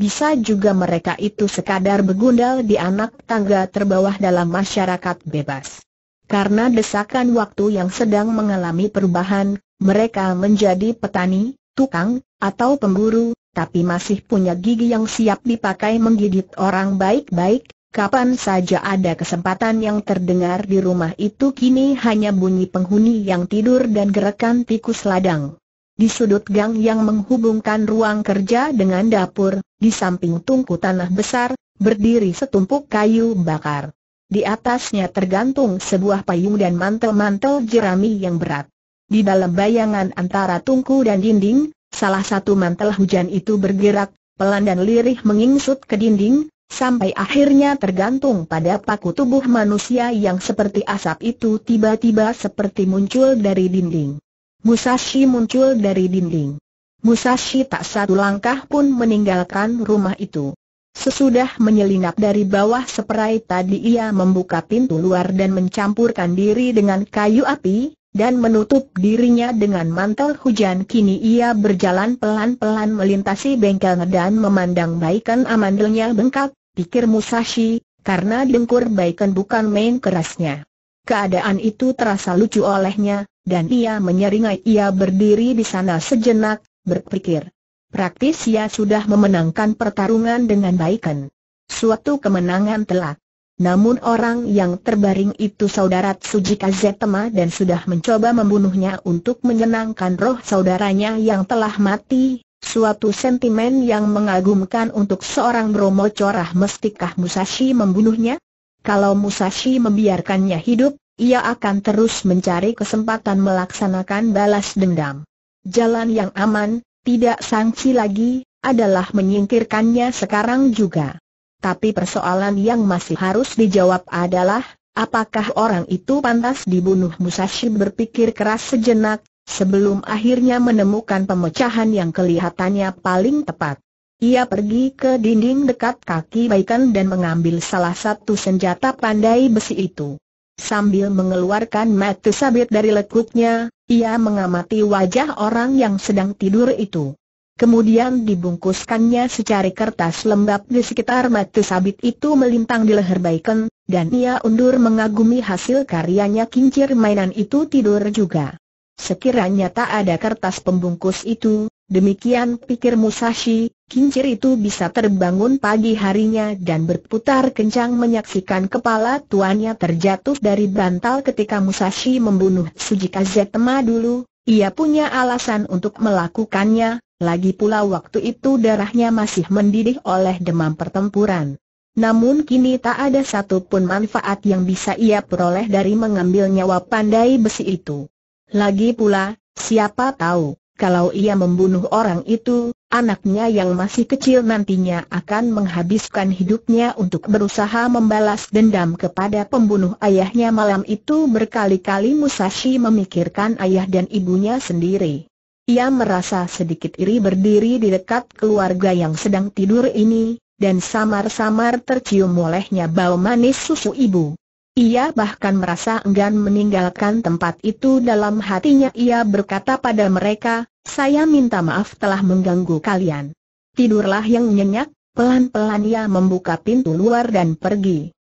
Bisa juga mereka itu sekadar begundal di anak tangga terbawah dalam masyarakat bebas. Karena desakan waktu yang sedang mengalami perubahan, mereka menjadi petani, tukang, atau pemburu, tapi masih punya gigi yang siap dipakai menggigit orang baik-baik, kapan saja ada kesempatan yang terdengar di rumah itu kini hanya bunyi penghuni yang tidur dan gerakan tikus ladang. Di sudut gang yang menghubungkan ruang kerja dengan dapur, di samping tungku tanah besar, berdiri setumpuk kayu bakar. Di atasnya tergantung sebuah payung dan mantel-mantel jerami yang berat. Di dalam bayangan antara tungku dan dinding, salah satu mantel hujan itu bergerak, pelan dan lirih mengingsut ke dinding, sampai akhirnya tergantung pada paku tubuh manusia yang seperti asap itu tiba-tiba seperti muncul dari dinding. Musashi muncul dari dinding. Musashi tak satu langkah pun meninggalkan rumah itu. Sesudah menyelinap dari bawah seperai tadi ia membuka pintu luar dan mencampurkan diri dengan kayu api, dan menutup dirinya dengan mantel hujan kini ia berjalan pelan-pelan melintasi bengkel dan memandang baikan amandelnya bengkak, pikir Musashi, karena dengkur baikan bukan main kerasnya. Keadaan itu terasa lucu olehnya, dan ia menyeringai ia berdiri di sana sejenak, berpikir. Praktis ia sudah memenangkan pertarungan dengan baikan. Suatu kemenangan telak. Namun orang yang terbaring itu saudara Tsujika Zetema dan sudah mencoba membunuhnya untuk menyenangkan roh saudaranya yang telah mati, suatu sentimen yang mengagumkan untuk seorang Bromo Corah mestikah Musashi membunuhnya? Kalau Musashi membiarkannya hidup, ia akan terus mencari kesempatan melaksanakan balas dendam. Jalan yang aman, tidak sanksi lagi, adalah menyingkirkannya sekarang juga. Tapi persoalan yang masih harus dijawab adalah, apakah orang itu pantas dibunuh Musashi berpikir keras sejenak, sebelum akhirnya menemukan pemecahan yang kelihatannya paling tepat. Ia pergi ke dinding dekat kaki Baikan dan mengambil salah satu senjata pandai besi itu. Sambil mengeluarkan mata sabit dari lekuknya, ia mengamati wajah orang yang sedang tidur itu. Kemudian dibungkuskannya secari kertas lembab di sekitar mata sabit itu melintang di leher Baiken, dan ia undur mengagumi hasil karyanya kincir mainan itu tidur juga. Sekiranya tak ada kertas pembungkus itu, Demikian pikir Musashi, kincir itu bisa terbangun pagi harinya dan berputar kencang menyaksikan kepala tuannya terjatuh dari bantal ketika Musashi membunuh Sujika Tema dulu, ia punya alasan untuk melakukannya, lagi pula waktu itu darahnya masih mendidih oleh demam pertempuran. Namun kini tak ada satupun manfaat yang bisa ia peroleh dari mengambil nyawa pandai besi itu. Lagi pula, siapa tahu kalau ia membunuh orang itu, anaknya yang masih kecil nantinya akan menghabiskan hidupnya untuk berusaha membalas dendam kepada pembunuh ayahnya malam itu berkali-kali Musashi memikirkan ayah dan ibunya sendiri. Ia merasa sedikit iri berdiri di dekat keluarga yang sedang tidur ini, dan samar-samar tercium olehnya bau manis susu ibu. Ia bahkan merasa enggan meninggalkan tempat itu dalam hatinya ia berkata pada mereka, saya minta maaf telah mengganggu kalian. Tidurlah yang nyenyak, pelan-pelan ia membuka pintu luar dan pergi.